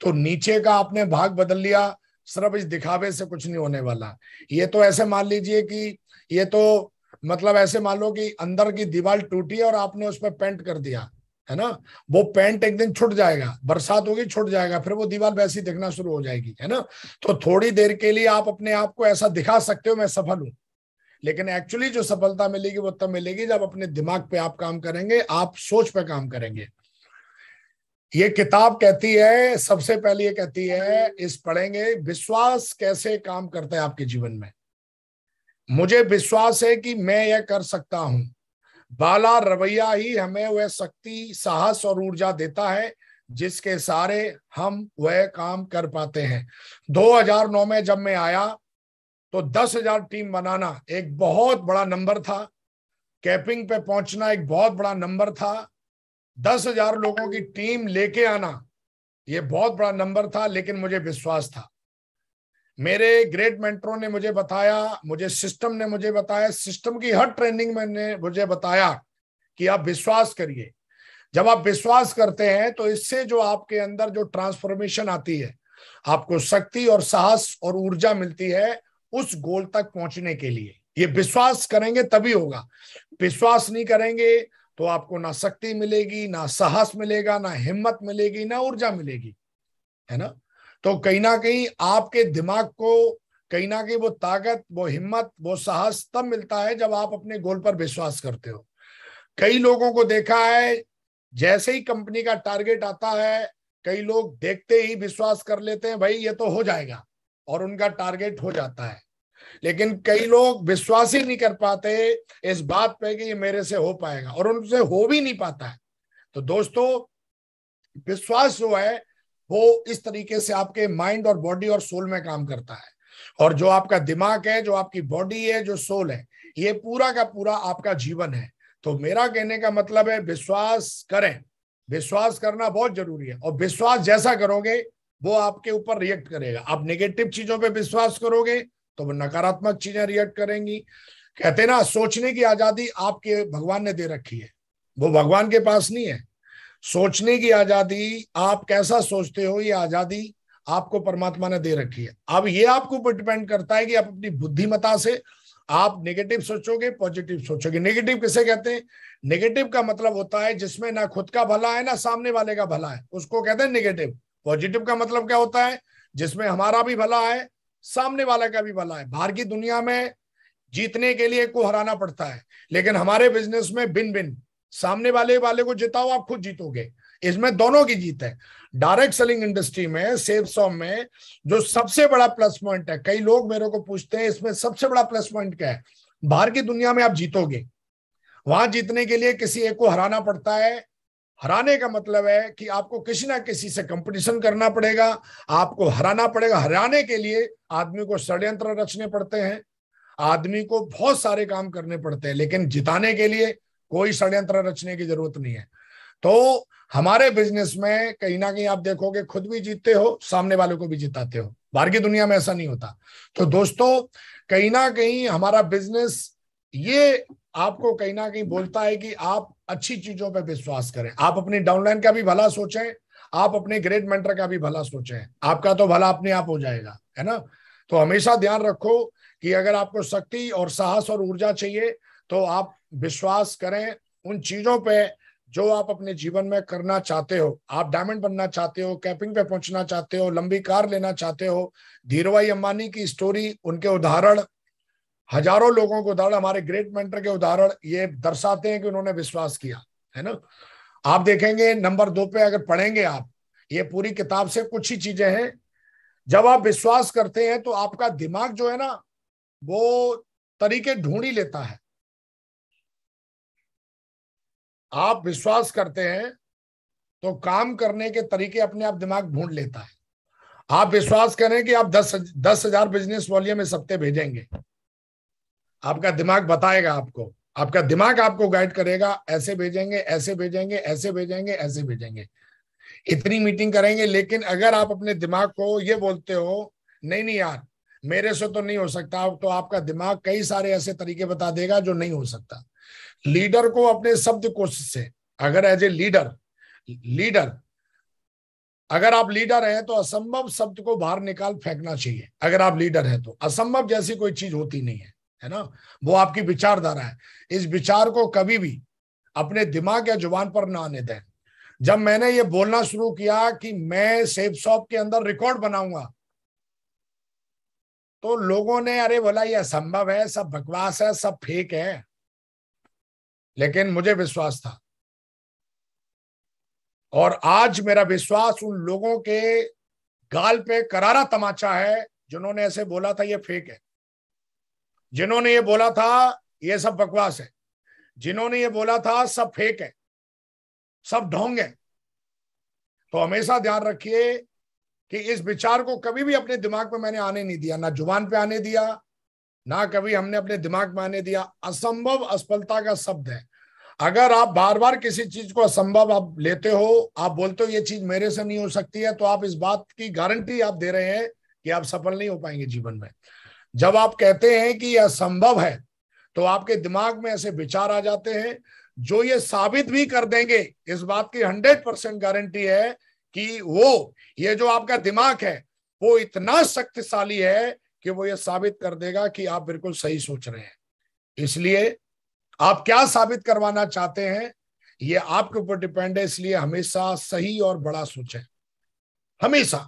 S2: तो नीचे का आपने भाग बदल लिया सिर्फ इस दिखावे से कुछ नहीं होने वाला ये तो ऐसे मान लीजिए कि ये तो मतलब ऐसे मान लो कि अंदर की दीवार टूटी और आपने उस पर पेंट कर दिया है ना वो पेंट एक दिन छुट जाएगा बरसात होगी छुट जाएगा फिर वो दीवार वैसी दिखना शुरू हो जाएगी है ना तो थोड़ी देर के लिए आप अपने आप को ऐसा दिखा सकते हो मैं सफल हूं लेकिन एक्चुअली जो सफलता मिलेगी वो तब मिलेगी जब अपने दिमाग पे आप काम करेंगे आप सोच पे काम करेंगे ये किताब कहती है सबसे पहले ये कहती है इस पढ़ेंगे विश्वास कैसे काम करता है आपके जीवन में मुझे विश्वास है कि मैं यह कर सकता हूं बाला रवैया ही हमें वह शक्ति साहस और ऊर्जा देता है जिसके सारे हम वह काम कर पाते हैं 2009 में जब मैं आया तो 10,000 टीम बनाना एक बहुत बड़ा नंबर था कैपिंग पे पहुंचना एक बहुत बड़ा नंबर था 10,000 लोगों की टीम लेके आना यह बहुत बड़ा नंबर था लेकिन मुझे विश्वास था मेरे ग्रेट मेंटरों ने मुझे बताया मुझे सिस्टम ने मुझे बताया सिस्टम की हर ट्रेनिंग में ने मुझे बताया कि आप विश्वास करिए जब आप विश्वास करते हैं तो इससे जो आपके अंदर जो ट्रांसफॉर्मेशन आती है आपको शक्ति और साहस और ऊर्जा मिलती है उस गोल तक पहुंचने के लिए ये विश्वास करेंगे तभी होगा विश्वास नहीं करेंगे तो आपको ना शक्ति मिलेगी ना साहस मिलेगा ना हिम्मत मिलेगी ना ऊर्जा मिलेगी है ना तो कहीं ना कहीं आपके दिमाग को कहीं ना कहीं वो ताकत वो हिम्मत वो साहस तब मिलता है जब आप अपने गोल पर विश्वास करते हो कई लोगों को देखा है जैसे ही कंपनी का टारगेट आता है कई लोग देखते ही विश्वास कर लेते हैं भाई ये तो हो जाएगा और उनका टारगेट हो जाता है लेकिन कई लोग विश्वास ही नहीं कर पाते इस बात पे कि ये मेरे से हो पाएगा और उनसे हो भी नहीं पाता है तो दोस्तों विश्वास जो है वो इस तरीके से आपके माइंड और बॉडी और सोल में काम करता है और जो आपका दिमाग है जो आपकी बॉडी है जो सोल है ये पूरा का पूरा आपका जीवन है तो मेरा कहने का मतलब है विश्वास करें विश्वास करना बहुत जरूरी है और विश्वास जैसा करोगे वो आपके ऊपर रिएक्ट करेगा आप नेगेटिव चीजों पे विश्वास करोगे तो वो नकारात्मक चीजें रिएक्ट करेंगी कहते ना सोचने की आजादी आपके भगवान ने दे रखी है वो भगवान के पास नहीं है सोचने की आजादी आप कैसा सोचते हो ये आजादी आपको परमात्मा ने दे रखी है अब ये आपके ऊपर डिपेंड करता है कि आप अपनी बुद्धिमता से आप नेगेटिव सोचोगे पॉजिटिव सोचोगे नेगेटिव किसे कहते हैं नेगेटिव का मतलब होता है जिसमें ना खुद का भला है ना सामने वाले का भला है उसको कहते हैं नेगेटिव पॉजिटिव का मतलब क्या होता है जिसमें हमारा भी भला है सामने वाले का भी भला है बाहर की दुनिया में जीतने के लिए को हराना पड़ता है लेकिन हमारे बिजनेस में बिन बिन सामने वाले वाले को जिताओ आप खुद जीतोगे इसमें दोनों की जीत है डायरेक्ट सेलिंग इंडस्ट्री में सेफ सॉम में जो सबसे बड़ा प्लस पॉइंट है कई लोग मेरे को पूछते हैं इसमें सबसे बड़ा प्लस पॉइंट क्या है बाहर की दुनिया में आप जीतोगे वहां जीतने के लिए किसी एक को हराना पड़ता है हराने का मतलब है कि आपको किसी ना किसी से कंपटीशन करना पड़ेगा आपको हराना पड़ेगा हराने के लिए आदमी को षड्यंत्र रचने पड़ते हैं आदमी को बहुत सारे काम करने पड़ते हैं लेकिन जिताने के लिए कोई षड्यंत्र रचने की जरूरत नहीं है तो हमारे बिजनेस में कहीं ना कहीं आप देखोगे खुद भी जीतते हो सामने वाले को भी जिताते हो बाहर की दुनिया में ऐसा नहीं होता तो दोस्तों कहीं ना कहीं हमारा बिजनेस ये आपको कहीं ना कहीं बोलता है कि आप अच्छी चीजों पर विश्वास करें आप अपनी डाउनलाइन का भी भला सोचें आप अपने ग्रेट मेंटर का भी भला सोचें आपका तो भला अपने आप हो जाएगा है ना तो हमेशा ध्यान रखो कि अगर आपको शक्ति और साहस और ऊर्जा चाहिए तो आप विश्वास करें उन चीजों पे जो आप अपने जीवन में करना चाहते हो आप डायमंड बनना चाहते हो कैपिंग पे पहुंचना चाहते हो लंबी कार लेना चाहते हो धीरू भाई अंबानी की स्टोरी उनके उदाहरण हजारों लोगों के उदाहरण हमारे ग्रेट मेंटर के उदाहरण ये दर्शाते हैं कि उन्होंने विश्वास किया है ना आप देखेंगे नंबर दो पे अगर पढ़ेंगे आप ये पूरी किताब से कुछ ही चीजें हैं जब आप विश्वास करते हैं तो आपका दिमाग जो है ना वो तरीके ढूंढ ही लेता है आप विश्वास करते हैं तो काम करने के तरीके अपने आप दिमाग ढूंढ लेता है आप विश्वास करें कि आप दस दस हजार बिजनेस वॉल्यूम में सप्ते भेजेंगे आपका दिमाग बताएगा आपको आपका दिमाग आपको गाइड करेगा ऐसे भेजेंगे ऐसे भेजेंगे ऐसे भेजेंगे ऐसे भेजेंगे इतनी मीटिंग करेंगे लेकिन अगर आप अपने दिमाग को ये बोलते हो नहीं नहीं यार मेरे से तो नहीं हो सकता तो आपका दिमाग कई सारे ऐसे तरीके बता देगा जो नहीं हो सकता लीडर को अपने शब्द कोश से अगर एज ए लीडर लीडर अगर आप लीडर हैं तो असंभव शब्द को बाहर निकाल फेंकना चाहिए अगर आप लीडर हैं तो असंभव जैसी कोई चीज होती नहीं है है ना वो आपकी विचारधारा है इस विचार को कभी भी अपने दिमाग या जुबान पर ना आने दें जब मैंने ये बोलना शुरू किया कि मैं सेफ शॉप के अंदर रिकॉर्ड बनाऊंगा तो लोगों ने अरे बोला ये असंभव है सब बकवास है सब फेक है लेकिन मुझे विश्वास था और आज मेरा विश्वास उन लोगों के गाल पे करारा तमाचा है जिन्होंने ऐसे बोला था ये फेक है जिन्होंने ये बोला था ये सब बकवास है जिन्होंने ये बोला था सब फेक है सब ढोंग है तो हमेशा ध्यान रखिए कि इस विचार को कभी भी अपने दिमाग में मैंने आने नहीं दिया ना जुबान पे आने दिया ना कभी हमने अपने दिमाग में आने दिया असंभव असफलता का शब्द है अगर आप बार बार किसी चीज को असंभव आप लेते हो आप बोलते हो ये चीज मेरे से नहीं हो सकती है तो आप इस बात की गारंटी आप दे रहे हैं कि आप सफल नहीं हो पाएंगे जीवन में जब आप कहते हैं कि यह असंभव है तो आपके दिमाग में ऐसे विचार आ जाते हैं जो ये साबित भी कर देंगे इस बात की हंड्रेड परसेंट गारंटी है कि वो ये जो आपका दिमाग है वो इतना शक्तिशाली है कि वो ये साबित कर देगा कि आप बिल्कुल सही सोच रहे हैं इसलिए आप क्या साबित करवाना चाहते हैं ये आपके ऊपर डिपेंड है इसलिए हमेशा सही और बड़ा सोचें हमेशा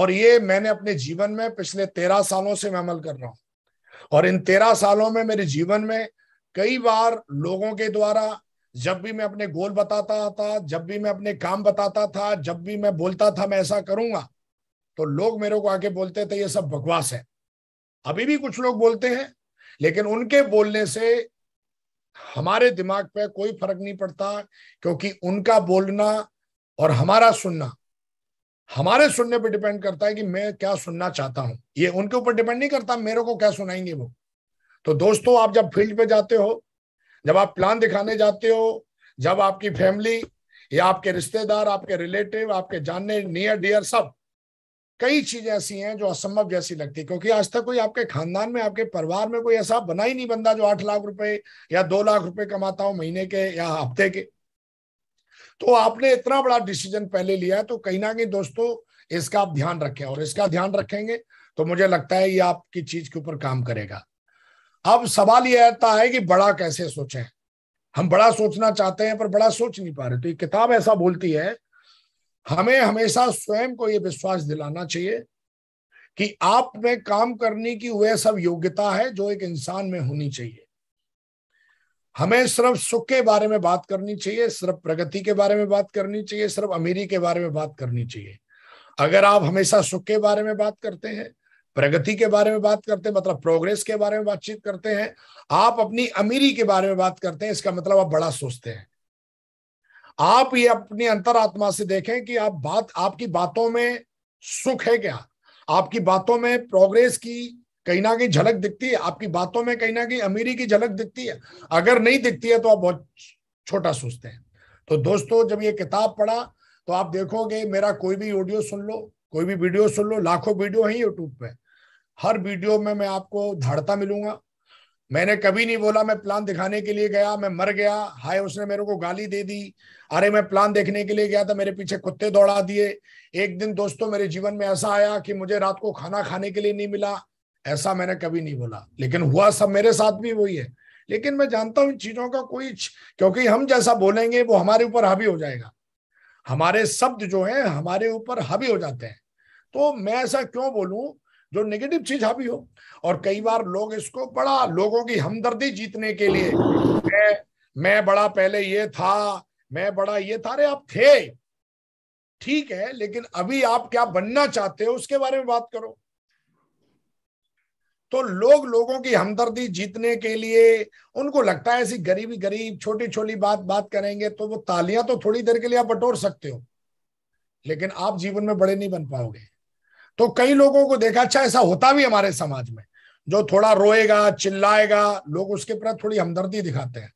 S2: और ये मैंने अपने जीवन में पिछले तेरह सालों से मैं अमल कर रहा हूं और इन तेरह सालों में मेरे जीवन में कई बार लोगों के द्वारा जब भी मैं अपने गोल बताता था जब भी मैं अपने काम बताता था जब भी मैं बोलता था मैं ऐसा करूंगा तो लोग मेरे को आके बोलते थे ये सब बकवास है अभी भी कुछ लोग बोलते हैं लेकिन उनके बोलने से हमारे दिमाग पे कोई फर्क नहीं पड़ता क्योंकि उनका बोलना और हमारा सुनना हमारे सुनने पे डिपेंड करता है कि मैं क्या सुनना चाहता हूं ये उनके ऊपर डिपेंड नहीं करता मेरे को क्या सुनाएंगे वो तो दोस्तों आप जब फील्ड पे जाते हो जब आप प्लान दिखाने जाते हो जब आपकी फैमिली या आपके रिश्तेदार आपके रिलेटिव आपके जानने नियर डियर सब कई चीजें ऐसी हैं जो असंभव जैसी लगती है क्योंकि आज तक कोई आपके खानदान में आपके परिवार में कोई ऐसा बना ही नहीं बंदा जो आठ लाख रुपए या दो लाख रुपए कमाता हो महीने के या हफ्ते के तो आपने इतना बड़ा डिसीजन पहले लिया है तो कहीं ना कहीं दोस्तों इसका आप ध्यान रखें और इसका ध्यान रखेंगे तो मुझे लगता है ये आपकी चीज के ऊपर काम करेगा अब सवाल यह आता है कि बड़ा कैसे सोचें हम बड़ा सोचना चाहते हैं पर बड़ा सोच नहीं पा रहे तो ये किताब ऐसा बोलती है हमें हमेशा स्वयं को यह विश्वास दिलाना चाहिए कि आप में काम करने की वह सब योग्यता है जो एक इंसान में होनी चाहिए हमें सिर्फ सुख के बारे में बात करनी चाहिए सिर्फ प्रगति के बारे में बात करनी चाहिए सिर्फ अमीरी के बारे में बात करनी चाहिए अगर आप हमेशा सुख के बारे में बात करते हैं प्रगति के बारे में बात करते हैं मतलब प्रोग्रेस के बारे में बातचीत करते हैं आप अपनी अमीरी के बारे में बात करते हैं इसका मतलब आप बड़ा सोचते हैं आप ये अपनी अंतरात्मा से देखें कि आप बात आपकी बातों में सुख है क्या आपकी बातों में प्रोग्रेस की कहीं ना कहीं झलक दिखती है आपकी बातों में कहीं ना कहीं अमीरी की झलक दिखती है अगर नहीं दिखती है तो आप बहुत छोटा सोचते हैं तो दोस्तों जब ये किताब पढ़ा तो आप देखोगे मेरा कोई भी ऑडियो सुन लो कोई भी वीडियो सुन लो लाखों वीडियो है यूट्यूब पे हर वीडियो में मैं आपको धाड़ता मिलूंगा मैंने कभी नहीं बोला मैं प्लान दिखाने के लिए गया मैं मर गया हाय उसने मेरे को गाली दे दी अरे मैं प्लान देखने के लिए गया था मेरे पीछे कुत्ते दौड़ा दिए एक दिन दोस्तों मेरे जीवन में ऐसा आया कि मुझे रात को खाना खाने के लिए नहीं मिला ऐसा मैंने कभी नहीं बोला लेकिन हुआ सब मेरे साथ भी वही है लेकिन मैं जानता हूं इन चीजों का कोई क्योंकि हम जैसा बोलेंगे वो हमारे ऊपर हावी हो जाएगा हमारे शब्द जो है हमारे ऊपर हावी हो जाते हैं तो मैं ऐसा क्यों बोलूं जो नेगेटिव चीज हावी हो और कई बार लोग इसको बड़ा लोगों की हमदर्दी जीतने के लिए मैं मैं बड़ा पहले ये था मैं बड़ा ये था अरे आप थे ठीक है लेकिन अभी आप क्या बनना चाहते हो उसके बारे में बात करो तो लोग लोगों की हमदर्दी जीतने के लिए उनको लगता है ऐसी गरीबी गरीब छोटी छोटी बात बात करेंगे तो वो तालियां तो थोड़ी देर के लिए आप बटोर सकते हो लेकिन आप जीवन में बड़े नहीं बन पाओगे तो कई लोगों को देखा अच्छा ऐसा होता भी हमारे समाज में जो थोड़ा रोएगा चिल्लाएगा लोग उसके प्रति थोड़ी हमदर्दी दिखाते हैं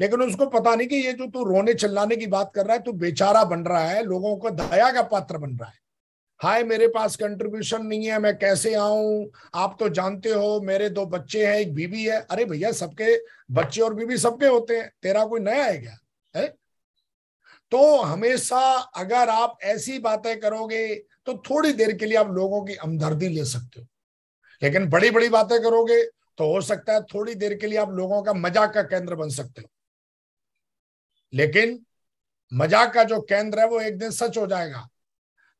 S2: लेकिन उसको पता नहीं कि ये जो तू रोने चिल्लाने की बात कर रहा है तू बेचारा बन रहा है लोगों को दया का पात्र बन रहा है हाय मेरे पास कंट्रीब्यूशन नहीं है मैं कैसे आऊं आप तो जानते हो मेरे दो बच्चे हैं एक बीबी है अरे भैया सबके बच्चे और बीबी सबके होते हैं तेरा कोई नया है क्या है तो हमेशा अगर आप ऐसी बातें करोगे तो थोड़ी देर के लिए आप लोगों की हमदर्दी ले सकते हो लेकिन बड़ी बड़ी बातें करोगे तो हो सकता है थोड़ी देर के लिए आप लोगों का मजाक का केंद्र बन सकते हो लेकिन मजाक का जो केंद्र है वो एक दिन सच हो जाएगा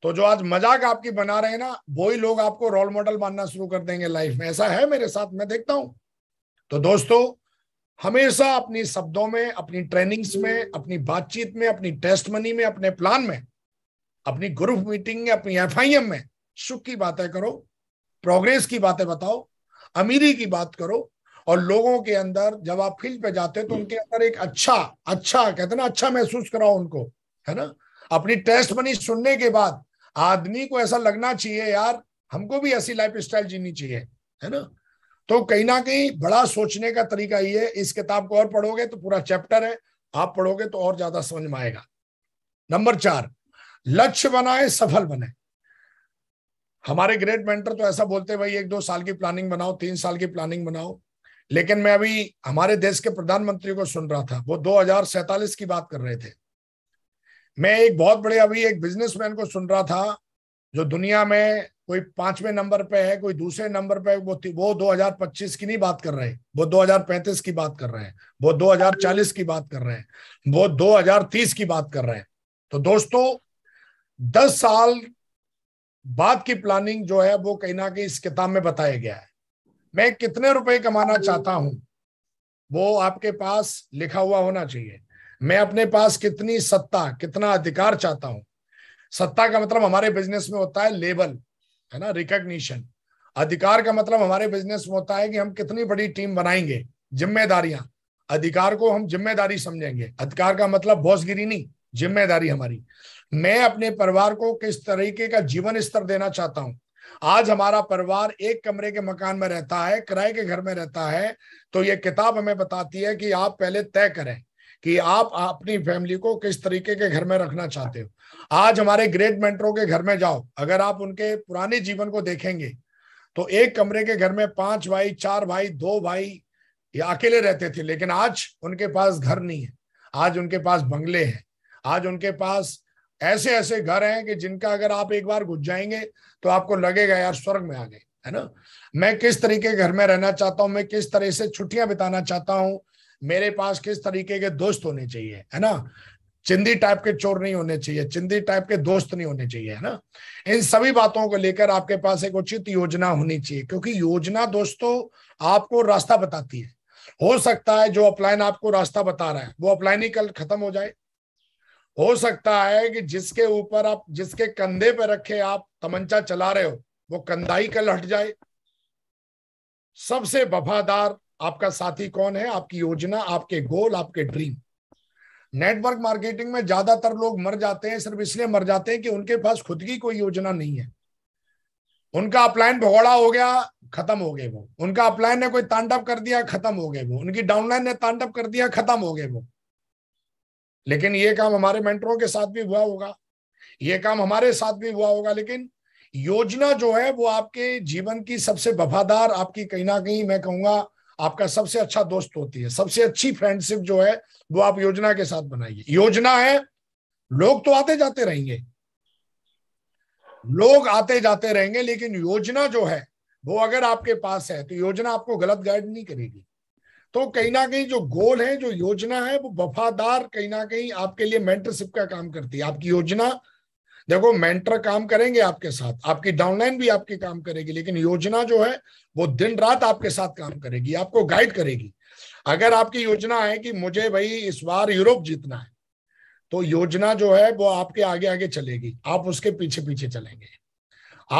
S2: तो जो आज मजाक आपकी बना रहे हैं ना वो ही लोग आपको रोल मॉडल मानना शुरू कर देंगे लाइफ में ऐसा है मेरे साथ मैं देखता हूं तो दोस्तों हमेशा अपनी शब्दों में अपनी ट्रेनिंग्स में अपनी बातचीत में अपनी टेस्ट मनी में अपने प्लान में अपनी ग्रुप मीटिंग में अपनी एफ में सुख की बातें करो प्रोग्रेस की बातें बताओ अमीरी की बात करो और लोगों के अंदर जब आप फील्ड पे जाते तो उनके अंदर एक अच्छा अच्छा कहते ना अच्छा महसूस कराओ उनको है ना अपनी टेस्ट बनी सुनने के बाद आदमी को ऐसा लगना चाहिए यार हमको भी ऐसी लाइफ स्टाइल जीनी चाहिए है ना तो कहीं ना कहीं बड़ा सोचने का तरीका ये इस किताब को और पढ़ोगे तो पूरा चैप्टर है आप पढ़ोगे तो और ज्यादा समझ में आएगा नंबर चार लक्ष्य बनाए सफल बने हमारे ग्रेट मेंटर तो ऐसा बोलते भाई एक दो साल की प्लानिंग बनाओ तीन साल की प्लानिंग बनाओ लेकिन मैं अभी हमारे देश के प्रधानमंत्री को सुन रहा था वो दो की बात कर रहे थे मैं एक बहुत बड़े अभी एक बिजनेसमैन को सुन रहा था जो दुनिया में कोई पांचवें नंबर पे है कोई दूसरे नंबर पे वो वो 2025 की नहीं बात कर रहे वो 2035 की बात कर रहे हैं वो 2040 की बात कर रहे हैं वो 2030 की बात कर रहे हैं तो दोस्तों दस साल बाद की प्लानिंग जो है वो कहीं ना कहीं इस किताब में बताया गया है मैं कितने रुपए कमाना चाहता हूं वो आपके पास लिखा हुआ होना चाहिए मैं अपने पास कितनी सत्ता कितना अधिकार चाहता हूं सत्ता का मतलब हमारे बिजनेस में होता है लेबल है ना रिकग्निशन अधिकार का मतलब हमारे बिजनेस में होता है कि हम कितनी बड़ी टीम बनाएंगे जिम्मेदारियां अधिकार को हम जिम्मेदारी समझेंगे अधिकार का मतलब बॉसगिरी नहीं जिम्मेदारी हमारी मैं अपने परिवार को किस तरीके का जीवन स्तर देना चाहता हूं आज हमारा परिवार एक कमरे के मकान में रहता है किराए के घर में रहता है तो ये किताब हमें बताती है कि आप पहले तय करें कि आप अपनी फैमिली को किस तरीके के घर में रखना चाहते हो आज हमारे ग्रेट मेंटरों के घर में जाओ अगर आप उनके पुराने जीवन को देखेंगे तो एक कमरे के घर में पांच भाई चार भाई दो भाई ये अकेले रहते थे लेकिन आज उनके पास घर नहीं है आज उनके पास बंगले हैं आज उनके पास ऐसे ऐसे घर हैं कि जिनका अगर आप एक बार घुस जाएंगे तो आपको लगेगा यार स्वर्ग में आ गए है ना मैं किस तरीके घर में रहना चाहता हूँ मैं किस तरह से छुट्टियां बिताना चाहता हूँ मेरे पास किस तरीके के दोस्त होने चाहिए है ना चिंदी टाइप के चोर नहीं होने चाहिए चिंदी टाइप के दोस्त नहीं होने चाहिए है ना इन सभी बातों को लेकर आपके पास एक उचित योजना होनी चाहिए क्योंकि योजना दोस्तों आपको रास्ता बताती है हो सकता है जो अपलाइन आपको रास्ता बता रहा है वो अपलाइन ही कल खत्म हो जाए हो सकता है कि जिसके ऊपर आप जिसके कंधे पे रखे आप तमंचा चला रहे हो वो कंधा ही कल हट जाए सबसे वफादार आपका साथी कौन है आपकी योजना आपके गोल आपके ड्रीम नेटवर्क मार्केटिंग में ज्यादातर लोग मर जाते हैं सिर्फ इसलिए मर जाते हैं कि उनके पास खुद की कोई योजना नहीं है उनका अपलाइन भगोड़ा हो गया खत्म हो गए वो उनका अपलाइन ने कोई तांडव कर दिया खत्म हो गए वो उनकी डाउनलाइन ने तांडव कर दिया खत्म हो गए वो लेकिन ये काम हमारे मेंटरों के साथ भी हुआ होगा ये काम हमारे साथ भी हुआ होगा लेकिन योजना जो है वो आपके जीवन की सबसे वफादार आपकी कहीं ना कहीं मैं कहूंगा आपका सबसे अच्छा दोस्त होती है सबसे अच्छी फ्रेंडशिप जो है वो आप योजना के साथ बनाइए योजना है लोग तो आते जाते रहेंगे लोग आते जाते रहेंगे लेकिन योजना जो है वो अगर आपके पास है तो योजना आपको गलत गाइड नहीं करेगी तो कहीं ना कहीं जो गोल है जो योजना है वो वफादार कहीं ना कहीं आपके लिए मेंटरशिप का काम करती है आपकी योजना देखो मेंटर काम करेंगे आपके साथ आपकी डाउनलाइन भी आपके काम करेगी लेकिन योजना जो है वो दिन रात आपके साथ काम करेगी आपको गाइड करेगी अगर आपकी योजना है कि मुझे भाई इस बार यूरोप जीतना है तो योजना जो है वो आपके आगे आगे चलेगी आप उसके पीछे पीछे चलेंगे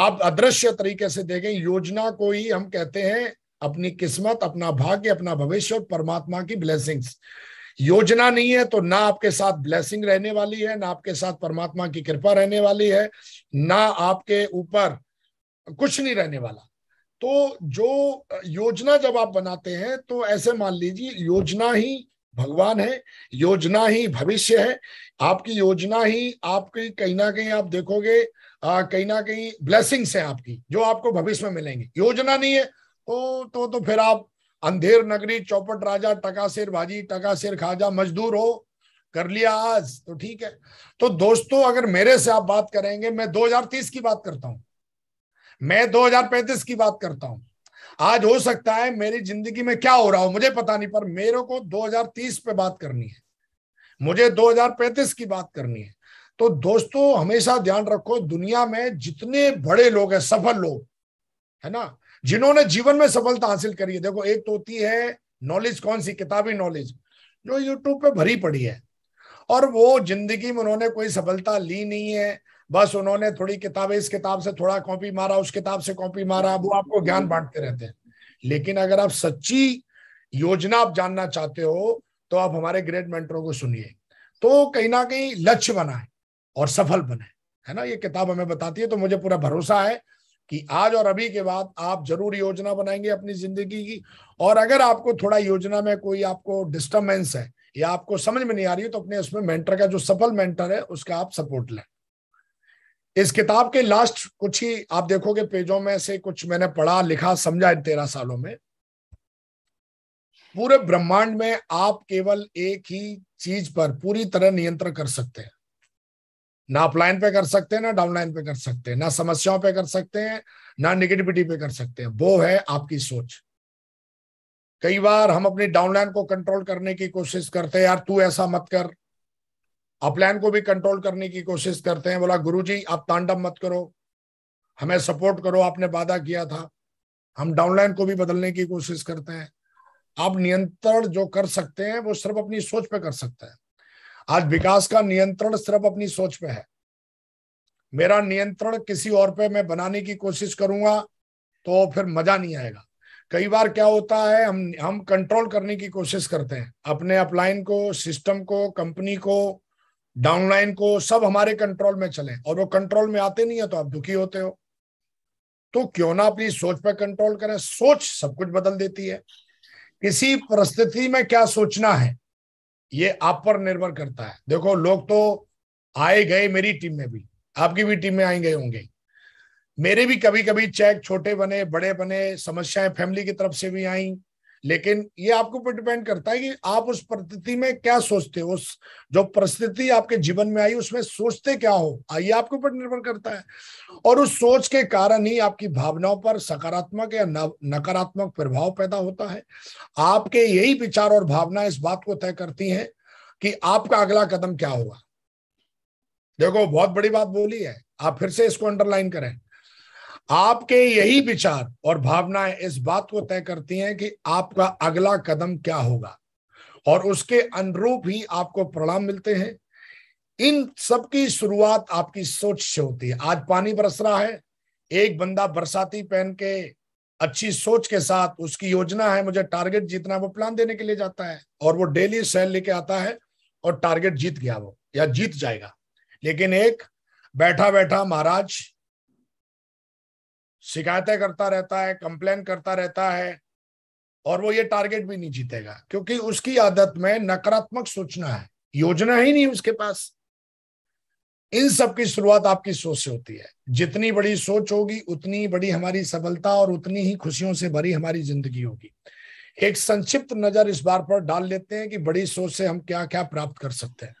S2: आप अदृश्य तरीके से देखें योजना को ही हम कहते हैं अपनी किस्मत अपना भाग्य अपना भविष्य और परमात्मा की ब्लेसिंग्स योजना नहीं है तो ना आपके साथ ब्लेसिंग रहने वाली है ना आपके साथ परमात्मा की कृपा रहने वाली है ना आपके ऊपर कुछ नहीं रहने वाला तो जो योजना जब आप बनाते हैं तो ऐसे मान लीजिए योजना ही भगवान है योजना ही भविष्य है आपकी योजना ही आपकी कहीं ना कहीं आप देखोगे कहीं ना कहीं ब्लेसिंग्स है आपकी जो आपको भविष्य में मिलेंगे योजना नहीं है तो तो तो फिर आप अंधेर नगरी चौपट राजा टकासिर भाजी टकासिर खाजा मजदूर हो कर लिया आज तो ठीक है तो दोस्तों अगर मेरे से आप बात करेंगे मैं 2030 की बात करता हूं मैं 2035 की बात करता हूं आज हो सकता है मेरी जिंदगी में क्या हो रहा हो मुझे पता नहीं पर मेरे को 2030 पे बात करनी है मुझे 2035 की बात करनी है तो दोस्तों हमेशा ध्यान रखो दुनिया में जितने बड़े लोग हैं सफल लोग है ना जिन्होंने जीवन में सफलता हासिल करी है देखो एक तो होती है नॉलेज कौन सी किताबी नॉलेज जो यूट्यूब पे भरी पड़ी है और वो जिंदगी में उन्होंने कोई सफलता ली नहीं है बस उन्होंने थोड़ी किताबें इस किताब से थोड़ा कॉपी मारा उस किताब से कॉपी मारा वो आपको ज्ञान बांटते रहते हैं लेकिन अगर आप सच्ची योजना आप जानना चाहते हो तो आप हमारे ग्रेट मेंटरों को सुनिए तो कहीं ना कहीं लक्ष्य बनाए और सफल बने है ना ये किताब हमें बताती है तो मुझे पूरा भरोसा है कि आज और अभी के बाद आप जरूर योजना बनाएंगे अपनी जिंदगी की और अगर आपको थोड़ा योजना में कोई आपको डिस्टर्बेंस है या आपको समझ में नहीं आ रही है तो अपने उसमें मेंटर का जो सफल मेंटर है उसका आप सपोर्ट लें इस किताब के लास्ट कुछ ही आप देखोगे पेजों में से कुछ मैंने पढ़ा लिखा समझा इन तेरह सालों में पूरे ब्रह्मांड में आप केवल एक ही चीज पर पूरी तरह नियंत्रण कर सकते हैं ना अपलाइन पे कर सकते हैं ना डाउनलाइन पे कर सकते हैं ना समस्याओं पे कर सकते हैं ना निगेटिविटी पे कर सकते हैं वो है आपकी सोच कई बार हम अपनी डाउनलाइन को कंट्रोल करने की कोशिश करते हैं यार तू ऐसा मत कर अपलाइन को भी कंट्रोल करने की कोशिश करते हैं बोला जी आप तांडव मत करो हमें सपोर्ट करो आपने वादा किया था हम डाउनलाइन को भी बदलने की कोशिश करते हैं आप नियंत्रण जो कर सकते हैं वो सिर्फ अपनी सोच पे कर सकते हैं आज विकास का नियंत्रण सिर्फ अपनी सोच पे है मेरा नियंत्रण किसी और पे मैं बनाने की कोशिश करूंगा तो फिर मजा नहीं आएगा कई बार क्या होता है हम हम कंट्रोल करने की कोशिश करते हैं अपने अपलाइन को सिस्टम को कंपनी को डाउनलाइन को सब हमारे कंट्रोल में चले और वो कंट्रोल में आते नहीं है तो आप दुखी होते हो तो क्यों ना अपनी सोच पर कंट्रोल करें सोच सब कुछ बदल देती है किसी परिस्थिति में क्या सोचना है ये आप पर निर्भर करता है देखो लोग तो आए गए मेरी टीम में भी आपकी भी टीम में आए गए होंगे मेरे भी कभी कभी चेक छोटे बने बड़े बने समस्याएं फैमिली की तरफ से भी आई लेकिन ये आपके ऊपर डिपेंड करता है कि आप उस परिस्थिति में क्या सोचते हो उस जो परिस्थिति आपके जीवन में आई उसमें सोचते क्या हो आइए आपके ऊपर निर्भर करता है और उस सोच के कारण ही आपकी भावनाओं पर सकारात्मक या नकारात्मक प्रभाव पैदा होता है आपके यही विचार और भावना इस बात को तय करती है कि आपका अगला कदम क्या होगा देखो बहुत बड़ी बात बोली है आप फिर से इसको अंडरलाइन करें आपके यही विचार और भावनाएं इस बात को तय करती हैं कि आपका अगला कदम क्या होगा और उसके अनुरूप ही आपको प्रणाम मिलते हैं इन सब की शुरुआत आपकी सोच से होती है आज पानी बरस रहा है एक बंदा बरसाती पहन के अच्छी सोच के साथ उसकी योजना है मुझे टारगेट जीतना वो प्लान देने के लिए जाता है और वो डेली सेल लेके आता है और टारगेट जीत गया वो या जीत जाएगा लेकिन एक बैठा बैठा महाराज शिकायतें करता रहता है कंप्लेन करता रहता है और वो ये टारगेट भी नहीं जीतेगा क्योंकि उसकी आदत में नकारात्मक सोचना है योजना ही नहीं उसके पास इन सब की शुरुआत आपकी सोच से होती है जितनी बड़ी सोच होगी उतनी बड़ी हमारी सफलता और उतनी ही खुशियों से भरी हमारी जिंदगी होगी एक संक्षिप्त नजर इस बार पर डाल लेते हैं कि बड़ी सोच से हम क्या क्या प्राप्त कर सकते हैं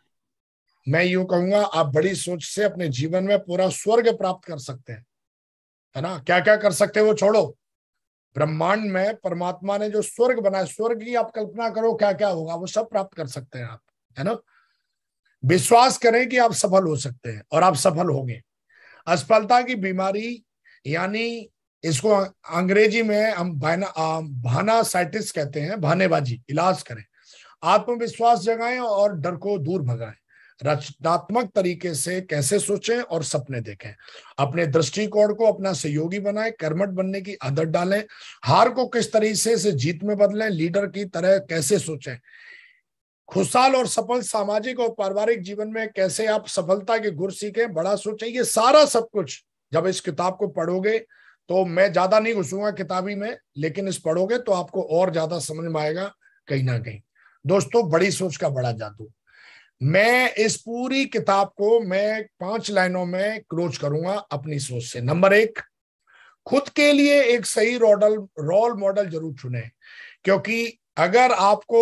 S2: मैं यू कहूंगा आप बड़ी सोच से अपने जीवन में पूरा स्वर्ग प्राप्त कर सकते हैं है ना क्या क्या कर सकते हैं वो छोड़ो ब्रह्मांड में परमात्मा ने जो स्वर्ग बनाया स्वर्ग की आप कल्पना करो क्या क्या होगा वो सब प्राप्त कर सकते हैं आप है ना विश्वास करें कि आप सफल हो सकते हैं और आप सफल होंगे असफलता की बीमारी यानी इसको अंग्रेजी में हम भाना भाना साइटिस कहते हैं भानेबाजी इलाज करें आत्मविश्वास जगाएं और डर को दूर भगाएं रचनात्मक तरीके से कैसे सोचें और सपने देखें अपने दृष्टिकोण को अपना सहयोगी बनाएं कर्मठ बनने की आदत डालें हार को किस तरीके से जीत में बदलें लीडर की तरह कैसे सोचें खुशहाल और सफल सामाजिक और पारिवारिक जीवन में कैसे आप सफलता के गुर सीखें बड़ा सोचें ये सारा सब कुछ जब इस किताब को पढ़ोगे तो मैं ज्यादा नहीं घुसूंगा किताबी में लेकिन इस पढ़ोगे तो आपको और ज्यादा समझ में आएगा कहीं ना कहीं दोस्तों बड़ी सोच का बड़ा जादू मैं इस पूरी किताब को मैं पांच लाइनों में क्लोज करूंगा अपनी सोच से नंबर एक खुद के लिए एक सही रोडल रोल मॉडल जरूर चुने क्योंकि अगर आपको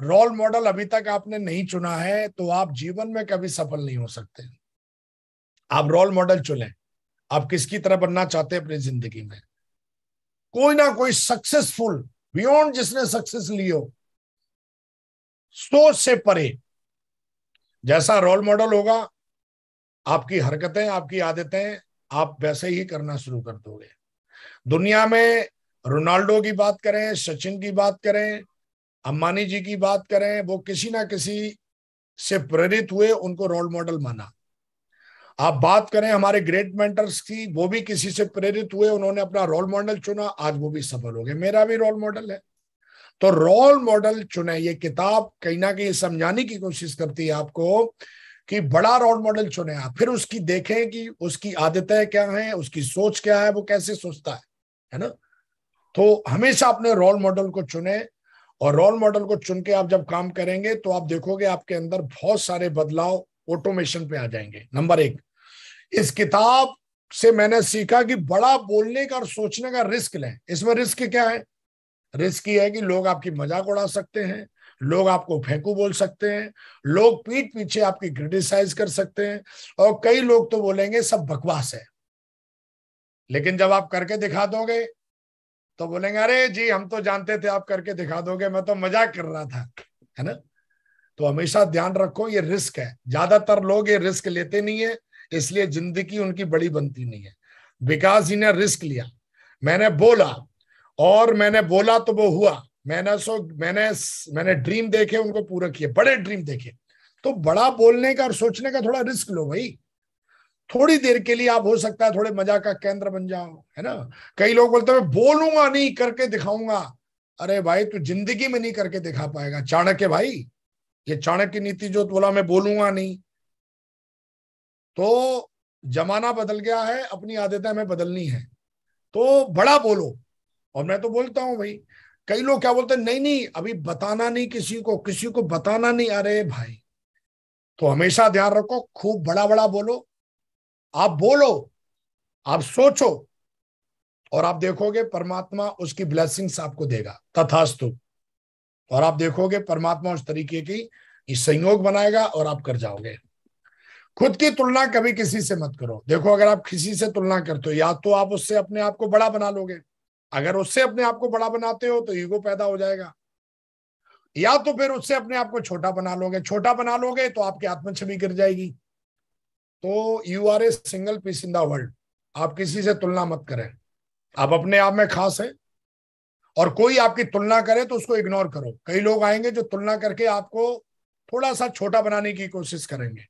S2: रोल मॉडल अभी तक आपने नहीं चुना है तो आप जीवन में कभी सफल नहीं हो सकते आप रोल मॉडल चुने आप किसकी तरह बनना चाहते हैं अपनी जिंदगी में कोई ना कोई सक्सेसफुल बियॉन्ड जिसने सक्सेस लियो सोच से परे जैसा रोल मॉडल होगा आपकी हरकतें आपकी आदतें आप वैसे ही करना शुरू कर दोगे दुनिया में रोनाल्डो की बात करें सचिन की बात करें अम्बानी जी की बात करें वो किसी ना किसी से प्रेरित हुए उनको रोल मॉडल माना आप बात करें हमारे ग्रेट मेंटर्स की वो भी किसी से प्रेरित हुए उन्होंने अपना रोल मॉडल चुना आज वो भी सफल हो गए मेरा भी रोल मॉडल है तो रोल मॉडल चुने ये किताब कहीं ना कहीं समझाने की कोशिश करती है आपको कि बड़ा रोल मॉडल चुने आप फिर उसकी देखें कि उसकी आदतें क्या हैं उसकी सोच क्या है वो कैसे सोचता है है ना तो हमेशा अपने रोल मॉडल को चुने और रोल मॉडल को चुन के आप जब काम करेंगे तो आप देखोगे आपके अंदर बहुत सारे बदलाव ऑटोमेशन पे आ जाएंगे नंबर एक इस किताब से मैंने सीखा कि बड़ा बोलने का और सोचने का रिस्क लें इसमें रिस्क क्या है रिस्क ये है कि लोग आपकी मजाक उड़ा सकते हैं लोग आपको फेंकू बोल सकते हैं लोग पीठ पीछे आपकी क्रिटिसाइज कर सकते हैं और कई लोग तो बोलेंगे सब बकवास है लेकिन जब आप करके दिखा दोगे तो बोलेंगे अरे जी हम तो जानते थे आप करके दिखा दोगे मैं तो मजाक कर रहा था है ना तो हमेशा ध्यान रखो ये रिस्क है ज्यादातर लोग ये रिस्क लेते नहीं है इसलिए जिंदगी उनकी बड़ी बनती नहीं है विकास जी ने रिस्क लिया मैंने बोला और मैंने बोला तो वो हुआ मैंने सो मैंने मैंने ड्रीम देखे उनको पूरा किए बड़े ड्रीम देखे तो बड़ा बोलने का और सोचने का थोड़ा रिस्क लो भाई थोड़ी देर के लिए आप हो सकता है थोड़े मजाक का केंद्र बन जाओ है ना कई लोग बोलते हैं बोलूंगा नहीं करके दिखाऊंगा अरे भाई तू जिंदगी में नहीं करके दिखा पाएगा चाणक्य भाई ये चाणक्य नीति जो बोला मैं बोलूंगा नहीं तो जमाना बदल गया है अपनी आदतें हमें बदलनी है तो बड़ा बोलो और मैं तो बोलता हूं भाई कई लोग क्या बोलते हैं नहीं नहीं अभी बताना नहीं किसी को किसी को बताना नहीं अरे भाई तो हमेशा ध्यान रखो खूब बड़ा बड़ा बोलो आप बोलो आप सोचो और आप देखोगे परमात्मा उसकी ब्लेसिंग्स आपको देगा तथास्तु और आप देखोगे परमात्मा उस तरीके की संयोग बनाएगा और आप कर जाओगे खुद की तुलना कभी किसी से मत करो देखो अगर आप किसी से तुलना करते हो या तो आप उससे अपने आप को बड़ा बना लोगे अगर उससे अपने आप को बड़ा बनाते हो तो ईगो पैदा हो जाएगा या तो फिर उससे अपने आप को छोटा बना लोगे छोटा बना लोगे तो आपकी आत्म छवि गिर जाएगी तो you are a single piece in the world आप किसी से तुलना मत करें आप अपने आप में खास है और कोई आपकी तुलना करे तो उसको इग्नोर करो कई लोग आएंगे जो तुलना करके आपको थोड़ा सा छोटा बनाने की कोशिश करेंगे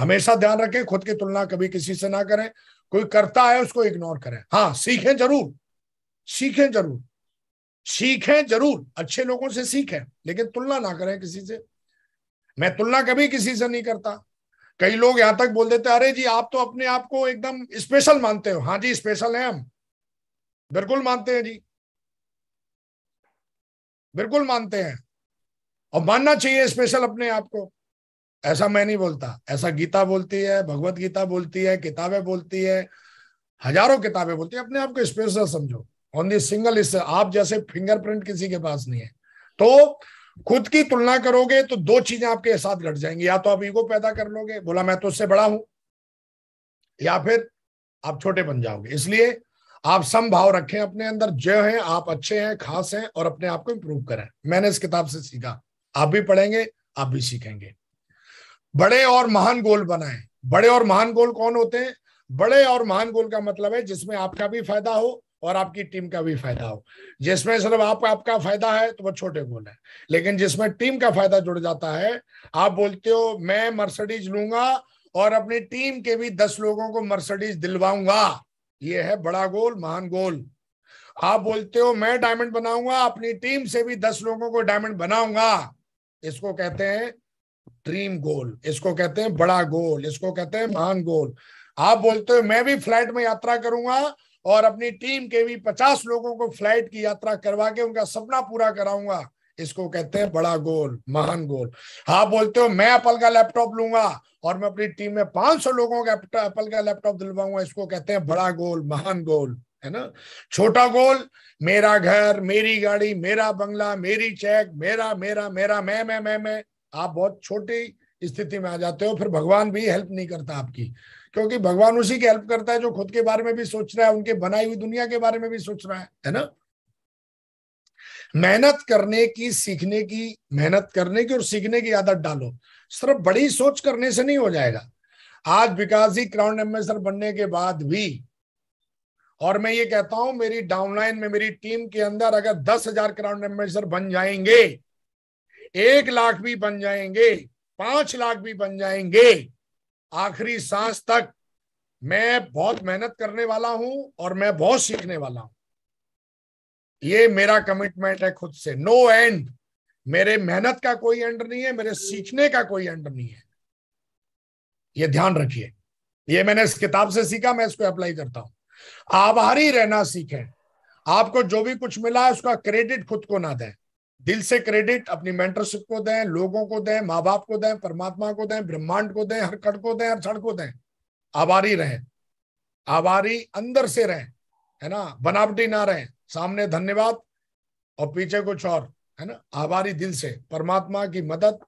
S2: हमेशा ध्यान रखें खुद की तुलना कभी किसी से ना करें कोई करता है उसको इग्नोर करें हाँ सीखें जरूर सीखें जरूर सीखें जरूर अच्छे लोगों से सीखें लेकिन तुलना ना करें किसी से मैं तुलना कभी किसी से नहीं करता कई लोग यहां तक बोल देते अरे जी आप तो अपने आप को एकदम स्पेशल मानते हो हाँ जी स्पेशल है हम बिल्कुल मानते हैं जी बिल्कुल मानते हैं और मानना चाहिए स्पेशल अपने आप को ऐसा मैं नहीं बोलता ऐसा गीता बोलती है भगवत गीता बोलती है किताबें बोलती है हजारों किताबें बोलती है अपने आप को स्पेशल समझो ऑन दी सिंगल इस आप जैसे फिंगरप्रिंट किसी के पास नहीं है तो खुद की तुलना करोगे तो दो चीजें आपके साथ घट जाएंगी या तो आप ईगो पैदा कर लोगे बोला मैं तो उससे बड़ा हूं या फिर आप छोटे बन जाओगे इसलिए आप सम भाव रखें अपने अंदर जो है आप अच्छे हैं खास हैं और अपने आप को इंप्रूव करें मैंने इस किताब से सीखा आप भी पढ़ेंगे आप भी सीखेंगे बड़े और महान गोल बनाए बड़े और महान गोल कौन होते हैं बड़े और महान गोल का मतलब है जिसमें आपका भी फायदा हो और आपकी टीम का भी फायदा हो जिसमें सिर्फ आप आपका फायदा है तो वो छोटे गोल है लेकिन जिसमें टीम का फायदा जुड़ जाता है आप बोलते हो मैं मर्सडीज लूंगा और अपनी टीम के भी दस लोगों को मर्सडीज दिलवाऊंगा ये है बड़ा गोल महान गोल आप बोलते हो मैं डायमंड बनाऊंगा अपनी टीम से भी दस लोगों को डायमंड बनाऊंगा इसको कहते हैं ड्रीम गोल इसको कहते हैं बड़ा गोल इसको कहते हैं महान गोल आप बोलते हो मैं भी फ्लाइट में यात्रा करूंगा और अपनी टीम के भी पचास लोगों को फ्लाइट की यात्रा करवा के उनका सपना पूरा कराऊंगा इसको कहते हैं बड़ा गोल महान गोल हाँ बोलते हो मैं एप्पल का लैपटॉप लूंगा और मैं अपनी टीम में 500 लोगों का एप्पल का लैपटॉप दिलवाऊंगा इसको कहते हैं बड़ा गोल महान गोल है ना छोटा गोल मेरा घर मेरी गाड़ी मेरा बंगला मेरी चेक मेरा मेरा मेरा मैं मैं मैं मैं आप बहुत छोटी स्थिति में आ जाते हो फिर भगवान भी हेल्प नहीं करता आपकी क्योंकि भगवान उसी की हेल्प करता है जो खुद के बारे में भी सोच रहा है उनके बनाई हुई दुनिया के बारे में भी सोच रहा है है ना मेहनत करने की सीखने की मेहनत करने की और सीखने की आदत डालो सिर्फ बड़ी सोच करने से नहीं हो जाएगा आज विकास जी क्राउन एम्बेसर बनने के बाद भी और मैं ये कहता हूं मेरी डाउनलाइन में मेरी टीम के अंदर अगर दस हजार क्राउन एम्बेसर बन जाएंगे एक लाख भी बन जाएंगे पांच लाख भी बन जाएंगे आखिरी सांस तक मैं बहुत मेहनत करने वाला हूं और मैं बहुत सीखने वाला हूं ये मेरा कमिटमेंट है खुद से नो no एंड मेरे मेहनत का कोई एंड नहीं है मेरे सीखने का कोई एंड नहीं है ये ध्यान रखिए ये मैंने इस किताब से सीखा मैं इसको अप्लाई करता हूं आभारी रहना सीखें आपको जो भी कुछ मिला है उसका क्रेडिट खुद को ना दें दिल से क्रेडिट अपनी मेंटरशिप को दें लोगों को दें माँ बाप को दें परमात्मा को दें ब्रह्मांड को दें हर कड़ को दें हर छड़ को दें आबारी रहें आबारी अंदर से रहें है ना बनावटी ना रहें सामने धन्यवाद और पीछे कुछ और है ना आभारी दिल से परमात्मा की मदद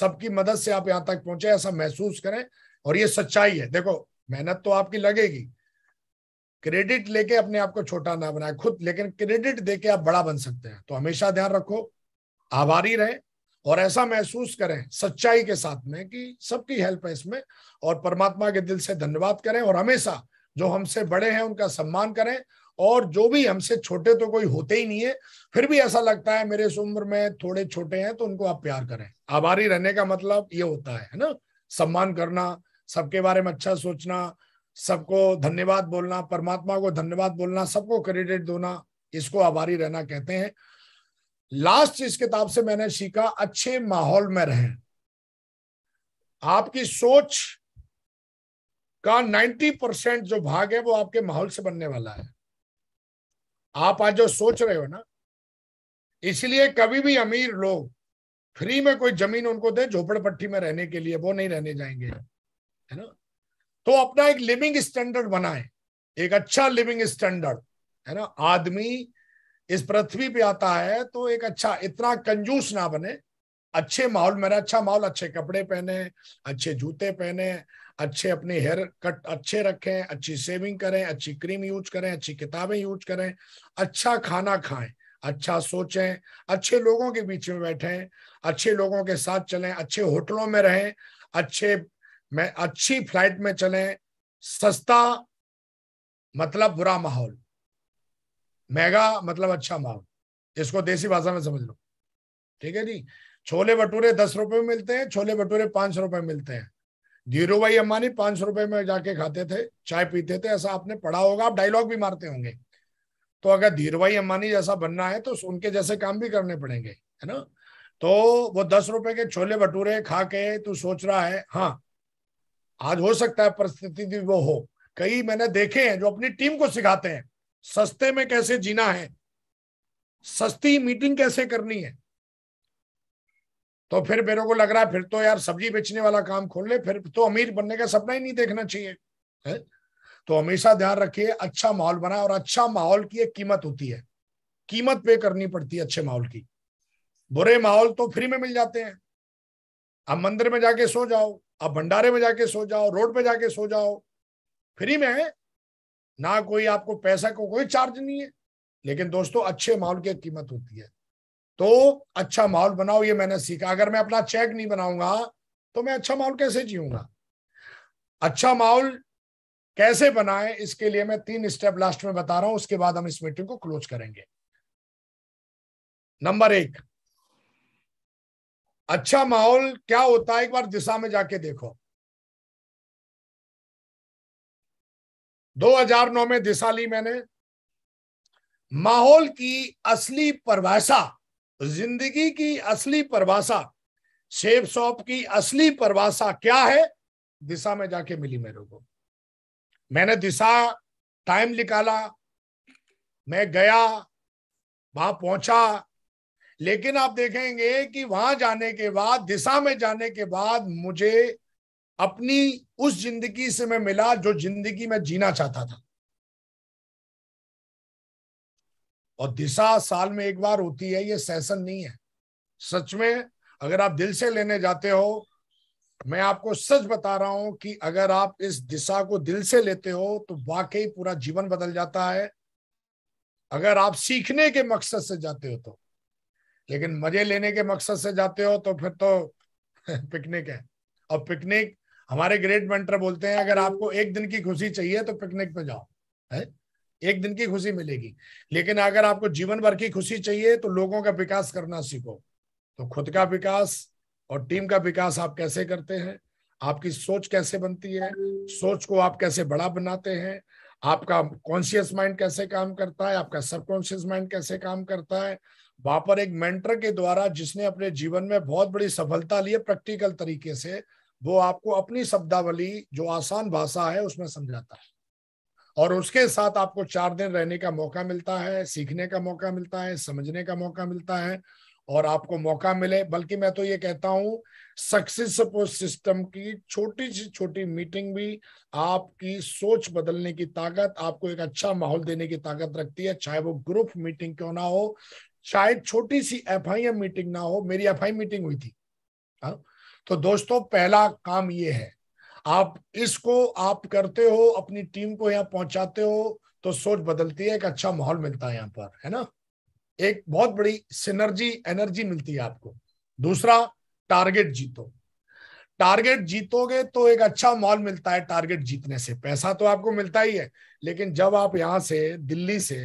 S2: सबकी मदद से आप यहाँ तक पहुंचे ऐसा महसूस करें और ये सच्चाई है देखो मेहनत तो आपकी लगेगी क्रेडिट लेके अपने आप को छोटा ना बनाए खुद लेकिन क्रेडिट देके आप बड़ा बन सकते हैं तो हमेशा ध्यान रखो आभारी रहें और ऐसा महसूस करें सच्चाई के साथ में कि सबकी हेल्प है इसमें और परमात्मा के दिल से धन्यवाद करें और हमेशा जो हमसे बड़े हैं उनका सम्मान करें और जो भी हमसे छोटे तो कोई होते ही नहीं है फिर भी ऐसा लगता है मेरे इस उम्र में थोड़े छोटे हैं तो उनको आप प्यार करें आभारी रहने का मतलब ये होता है ना सम्मान करना सबके बारे में अच्छा सोचना सबको धन्यवाद बोलना परमात्मा को धन्यवाद बोलना सबको क्रेडिट देना इसको आभारी रहना कहते हैं लास्ट इस किताब से मैंने सीखा अच्छे माहौल में रहें आपकी सोच का 90 परसेंट जो भाग है वो आपके माहौल से बनने वाला है आप आज जो सोच रहे हो ना इसलिए कभी भी अमीर लोग फ्री में कोई जमीन उनको दे झोपड़पट्टी में रहने के लिए वो नहीं रहने जाएंगे है ना तो अपना एक लिविंग स्टैंडर्ड बनाए एक अच्छा लिविंग स्टैंडर्ड है ना आदमी इस पृथ्वी पे आता है तो एक अच्छा इतना कंजूस ना बने अच्छे माहौल मेरा अच्छा माहौल अच्छे कपड़े पहने अच्छे जूते पहने अच्छे अपने हेयर कट अच्छे रखें अच्छी सेविंग करें अच्छी क्रीम यूज करें अच्छी किताबें यूज करें अच्छा खाना खाएं अच्छा सोचें अच्छे लोगों के बीच में बैठें अच्छे लोगों के साथ चलें अच्छे होटलों में रहें अच्छे में अच्छी फ्लाइट में चलें सस्ता मतलब बुरा माहौल मेगा मतलब अच्छा माल इसको देसी भाषा में समझ लो ठीक है जी छोले भटूरे दस रुपए में मिलते हैं छोले भटूरे पांच रुपए में मिलते हैं धीरू भाई अम्बानी पांच रुपए में जाके खाते थे चाय पीते थे ऐसा आपने पढ़ा होगा आप डायलॉग भी मारते होंगे तो अगर धीरू भाई अम्बानी जैसा बनना है तो उनके जैसे काम भी करने पड़ेंगे है ना तो वो दस रुपए के छोले भटूरे खा के तू सोच रहा है हाँ आज हो सकता है परिस्थिति भी वो हो कई मैंने देखे हैं जो अपनी टीम को सिखाते हैं सस्ते में कैसे जीना है सस्ती मीटिंग कैसे करनी है तो फिर मेरे को लग रहा है फिर तो यार सब्जी बेचने वाला काम खोल ले फिर तो अमीर बनने का सपना ही नहीं देखना चाहिए है? तो हमेशा ध्यान रखिए अच्छा माहौल बनाए और अच्छा माहौल की एक कीमत होती है कीमत पे करनी पड़ती है अच्छे माहौल की बुरे माहौल तो फ्री में मिल जाते हैं अब मंदिर में जाके सो जाओ अब भंडारे में जाके सो जाओ रोड पे जाके सो जाओ फ्री में है ना कोई आपको पैसा को कोई चार्ज नहीं है लेकिन दोस्तों अच्छे माहौल की कीमत होती है तो अच्छा माहौल बनाओ ये मैंने सीखा अगर मैं अपना चेक नहीं बनाऊंगा तो मैं अच्छा माहौल कैसे जीऊंगा अच्छा माहौल कैसे बनाए इसके लिए मैं तीन स्टेप लास्ट में बता रहा हूं उसके बाद हम इस मीटिंग को क्लोज करेंगे नंबर एक अच्छा माहौल क्या होता है एक बार दिशा में जाके देखो 2009 में दिशा ली मैंने माहौल की असली परिभाषा जिंदगी की असली परिभाषा शेप शॉप की असली परिभाषा क्या है दिशा में जाके मिली मेरे को मैंने दिशा टाइम निकाला मैं गया वहां पहुंचा लेकिन आप देखेंगे कि वहां जाने के बाद दिशा में जाने के बाद मुझे अपनी उस जिंदगी से मैं मिला जो जिंदगी में जीना चाहता था और दिशा साल में एक बार होती है ये सेशन नहीं है सच में अगर आप दिल से लेने जाते हो मैं आपको सच बता रहा हूं कि अगर आप इस दिशा को दिल से लेते हो तो वाकई पूरा जीवन बदल जाता है अगर आप सीखने के मकसद से जाते हो तो लेकिन मजे लेने के मकसद से जाते हो तो फिर तो (laughs) पिकनिक है और पिकनिक हमारे ग्रेट मेंटर बोलते हैं अगर हम्म। आपको एक दिन की खुशी चाहिए तो पिकनिक पे जाओ है एक दिन की खुशी मिलेगी लेकिन अगर आपको जीवन भर की खुशी चाहिए तो लोगों का विकास करना सीखो तो खुद का विकास और टीम का विकास आप कैसे करते हैं आपकी सोच कैसे बनती है सोच को आप कैसे बड़ा बनाते हैं आपका कॉन्शियस माइंड कैसे काम करता है आपका सबकॉन्शियस माइंड कैसे काम करता है वहां पर एक मेंटर के द्वारा जिसने अपने जीवन में बहुत बड़ी सफलता ली है प्रैक्टिकल तरीके से वो आपको अपनी शब्दावली जो आसान भाषा है उसमें समझाता है और उसके साथ आपको चार दिन रहने का मौका मिलता है सीखने का मौका मिलता है समझने का मौका मिलता है और आपको मौका मिले बल्कि मैं तो ये कहता हूं सक्सेस सिस्टम की छोटी सी छोटी मीटिंग भी आपकी सोच बदलने की ताकत आपको एक अच्छा माहौल देने की ताकत रखती है चाहे वो ग्रुप मीटिंग क्यों ना हो चाहे छोटी सी एफ मीटिंग ना हो मेरी एफ मीटिंग हुई थी हा? तो दोस्तों पहला काम ये है आप इसको आप करते हो अपनी टीम को यहाँ पहुंचाते हो तो सोच बदलती है एक अच्छा माहौल मिलता है यहाँ पर है ना एक बहुत बड़ी सिनर्जी एनर्जी मिलती है आपको दूसरा टारगेट जीतो टारगेट जीतोगे तो एक अच्छा माहौल मिलता है टारगेट जीतने से पैसा तो आपको मिलता ही है लेकिन जब आप यहाँ से दिल्ली से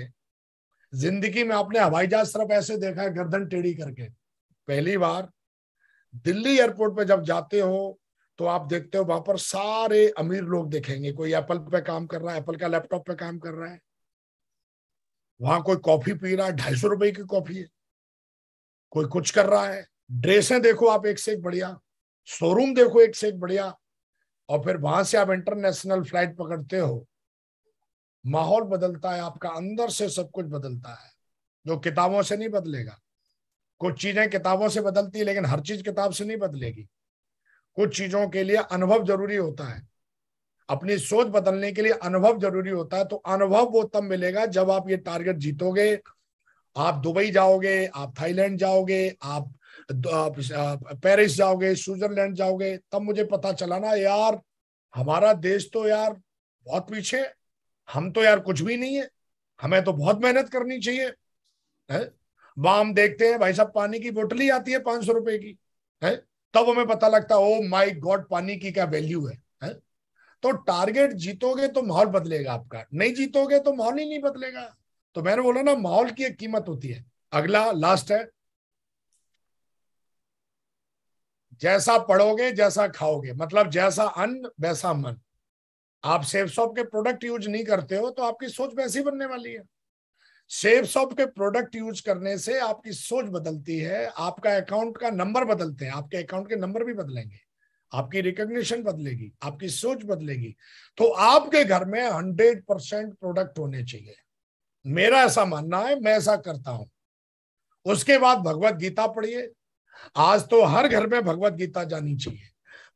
S2: जिंदगी में आपने हवाई जहाज सिर्फ ऐसे देखा है गर्दन टेढ़ी करके पहली बार दिल्ली एयरपोर्ट पे जब जाते हो तो आप देखते हो वहां पर सारे अमीर लोग देखेंगे कोई एप्पल पे काम कर रहा है एप्पल का लैपटॉप पे काम कर रहा है वहां कोई कॉफी पी रहा है ढाई सौ रुपए की कॉफी है कोई कुछ कर रहा है ड्रेसें देखो आप एक से एक बढ़िया शोरूम देखो एक से एक बढ़िया और फिर वहां से आप इंटरनेशनल फ्लाइट पकड़ते हो माहौल बदलता है आपका अंदर से सब कुछ बदलता है जो किताबों से नहीं बदलेगा कुछ चीजें किताबों से बदलती है लेकिन हर चीज किताब से नहीं बदलेगी कुछ चीजों के लिए अनुभव जरूरी होता है अपनी सोच बदलने के लिए अनुभव जरूरी होता है तो अनुभव वो तब मिलेगा जब आप ये टारगेट जीतोगे आप दुबई जाओगे आप थाईलैंड जाओगे आप पेरिस जाओगे स्विट्जरलैंड जाओगे तब मुझे पता चला ना यार हमारा देश तो यार बहुत पीछे हम तो यार कुछ भी नहीं है हमें तो बहुत मेहनत करनी चाहिए है? बाम देखते हैं भाई साहब पानी की बोतल ही आती है पांच सौ रुपए की है तब हमें पता लगता है ओ माई गॉड पानी की क्या वैल्यू है, है? तो टारगेट जीतोगे तो माहौल बदलेगा आपका नहीं जीतोगे तो माहौल ही नहीं बदलेगा तो मैंने बोला ना माहौल की एक कीमत होती है अगला लास्ट है जैसा पढ़ोगे जैसा खाओगे मतलब जैसा अन्न वैसा मन आप सेफ शॉप के प्रोडक्ट यूज नहीं करते हो तो आपकी सोच वैसी बनने वाली है सेफ सॉप के प्रोडक्ट यूज करने से आपकी सोच बदलती है आपका अकाउंट का नंबर बदलते हैं आपके अकाउंट के नंबर भी बदलेंगे आपकी रिकग्निशन बदलेगी आपकी सोच बदलेगी तो आपके घर में हंड्रेड परसेंट प्रोडक्ट होने चाहिए मेरा ऐसा मानना है मैं ऐसा करता हूं उसके बाद भगवत गीता पढ़िए आज तो हर घर में भगवत गीता जानी चाहिए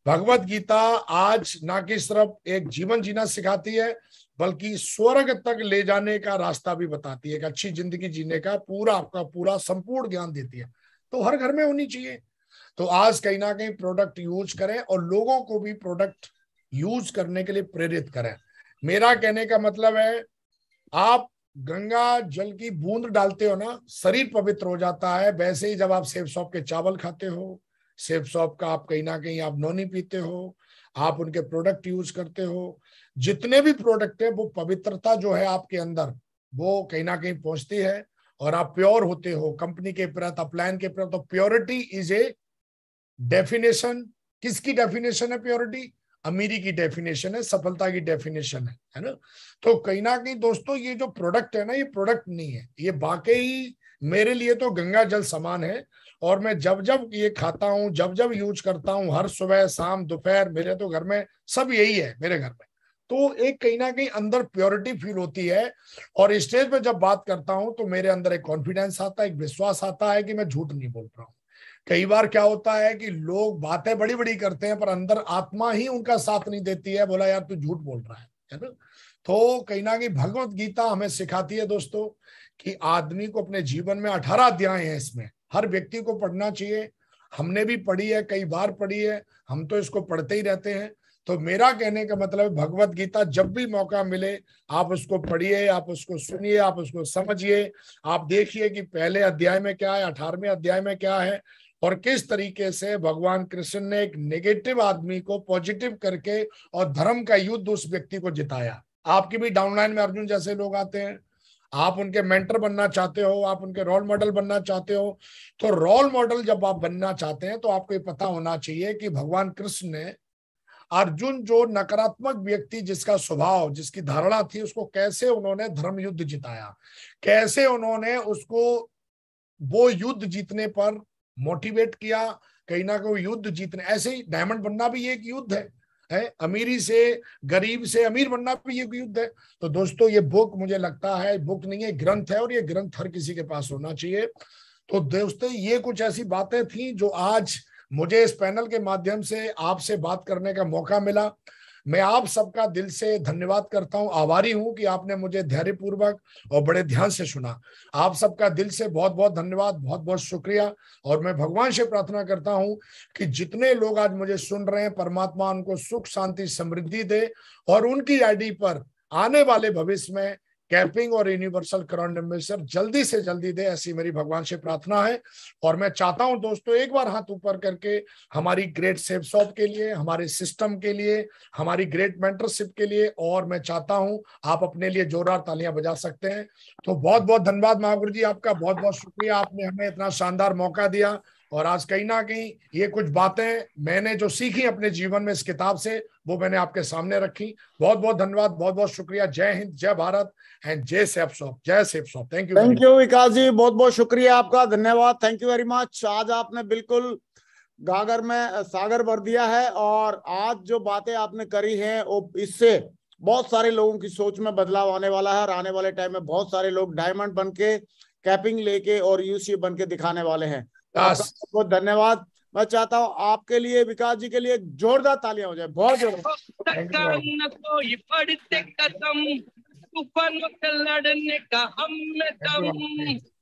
S2: भगवत गीता आज ना कि सिर्फ एक जीवन जीना सिखाती है बल्कि स्वर्ग तक ले जाने का रास्ता भी बताती है एक अच्छी जिंदगी जीने का पूरा आपका पूरा संपूर्ण ज्ञान देती है तो हर घर में होनी चाहिए तो आज कहीं ना कहीं प्रोडक्ट यूज करें और लोगों को भी प्रोडक्ट यूज करने के लिए प्रेरित करें मेरा कहने का मतलब है आप गंगा जल की बूंद डालते हो ना शरीर पवित्र हो जाता है वैसे ही जब आप सेब सॉप के चावल खाते हो सेब सॉप का आप कहीं ना कहीं आप नोनी पीते हो आप उनके प्रोडक्ट यूज करते हो जितने भी प्रोडक्ट है वो पवित्रता जो है आपके अंदर वो कहीं ना कहीं पहुंचती है और आप प्योर होते हो कंपनी के प्रति अपलायन के प्रति तो प्योरिटी इज ए डेफिनेशन किसकी डेफिनेशन है प्योरिटी अमीरी की डेफिनेशन है सफलता की डेफिनेशन है है ना तो कहीं ना कहीं दोस्तों ये जो प्रोडक्ट है ना ये प्रोडक्ट नहीं है ये बाकी मेरे लिए तो गंगा जल समान है और मैं जब जब ये खाता हूँ जब जब यूज करता हूँ हर सुबह शाम दोपहर मेरे तो घर में सब यही है मेरे घर में तो एक कहीं ना कहीं अंदर प्योरिटी फील होती है और स्टेज पे जब बात करता हूँ तो मेरे अंदर एक कॉन्फिडेंस आता है एक विश्वास आता है कि मैं झूठ नहीं बोल रहा कई बार क्या होता है कि लोग बातें बड़ी बड़ी करते हैं पर अंदर आत्मा ही उनका साथ नहीं देती है बोला यार तू झूठ बोल रहा है है ना तो कहीं ना कहीं भगवत गीता हमें सिखाती है दोस्तों कि आदमी को अपने जीवन में अठारह अध्याय हैं इसमें हर व्यक्ति को पढ़ना चाहिए हमने भी पढ़ी है कई बार पढ़ी है हम तो इसको पढ़ते ही रहते हैं तो मेरा कहने का मतलब भगवत गीता जब भी मौका मिले आप उसको पढ़िए आप उसको सुनिए आप उसको समझिए आप देखिए कि पहले अध्याय में क्या है अठारहवें अध्याय में क्या है और किस तरीके से भगवान कृष्ण ने एक नेगेटिव आदमी को पॉजिटिव करके और धर्म का युद्ध उस व्यक्ति को जिताया आपकी भी डाउनलाइन में अर्जुन जैसे लोग आते हैं आप उनके मेंटर बनना चाहते हो आप उनके रोल मॉडल बनना चाहते हो तो रोल मॉडल जब आप बनना चाहते हैं तो आपको ये पता होना चाहिए कि भगवान कृष्ण ने अर्जुन जो नकारात्मक व्यक्ति जिसका स्वभाव जिसकी धारणा थी उसको कैसे उन्होंने धर्म युद्ध जिताया कैसे उन्होंने उसको वो युद्ध जीतने पर मोटिवेट किया कहीं ना कहीं युद्ध जीतने ऐसे ही डायमंड बनना भी एक युद्ध है है अमीरी से गरीब से अमीर बनना भी ये युद्ध है तो दोस्तों ये बुक मुझे लगता है बुक नहीं है ग्रंथ है और ये ग्रंथ हर किसी के पास होना चाहिए तो दोस्तों ये कुछ ऐसी बातें थी जो आज मुझे इस पैनल के माध्यम से आपसे बात करने का मौका मिला मैं आप सबका दिल से धन्यवाद करता हूं आभारी हूं कि आपने मुझे धैर्यपूर्वक और बड़े ध्यान से सुना आप सबका दिल से बहुत बहुत धन्यवाद बहुत बहुत शुक्रिया और मैं भगवान से प्रार्थना करता हूं कि जितने लोग आज मुझे सुन रहे हैं परमात्मा उनको सुख शांति समृद्धि दे और उनकी आईडी पर आने वाले भविष्य में कैंपिंग और यूनिवर्सल करंट एम्बेसर जल्दी से जल्दी दे ऐसी मेरी भगवान से प्रार्थना है और मैं चाहता हूं दोस्तों एक बार हाथ ऊपर करके हमारी ग्रेट सेफ शॉप के लिए हमारे सिस्टम के लिए हमारी ग्रेट मेंटरशिप के लिए और मैं चाहता हूं आप अपने लिए जोरदार तालियां बजा सकते हैं तो बहुत बहुत धन्यवाद महागुरु जी आपका बहुत बहुत शुक्रिया आपने हमें इतना शानदार मौका दिया और आज कहीं ना कहीं ये कुछ बातें मैंने जो सीखी अपने जीवन में इस किताब से वो मैंने आपके सामने रखी बहुत बहुत धन्यवाद बहुत बहुत शुक्रिया जय हिंद जय भारत एंड जय सेफ जय safe
S1: thank you thank you Vikas ji बहुत बहुत शुक्रिया आपका धन्यवाद थैंक यू वेरी मच आज आपने बिल्कुल गागर में सागर भर दिया है और आज जो बातें आपने करी हैं वो इससे बहुत सारे लोगों की सोच में बदलाव आने वाला है और आने वाले टाइम में बहुत सारे लोग डायमंड बन के कैपिंग लेके और यूसी बन के दिखाने वाले हैं बहुत बहुत धन्यवाद मैं चाहता हूँ आपके लिए विकास जी के लिए जोरदार तालियां हो जाए बहुत
S2: जोरदार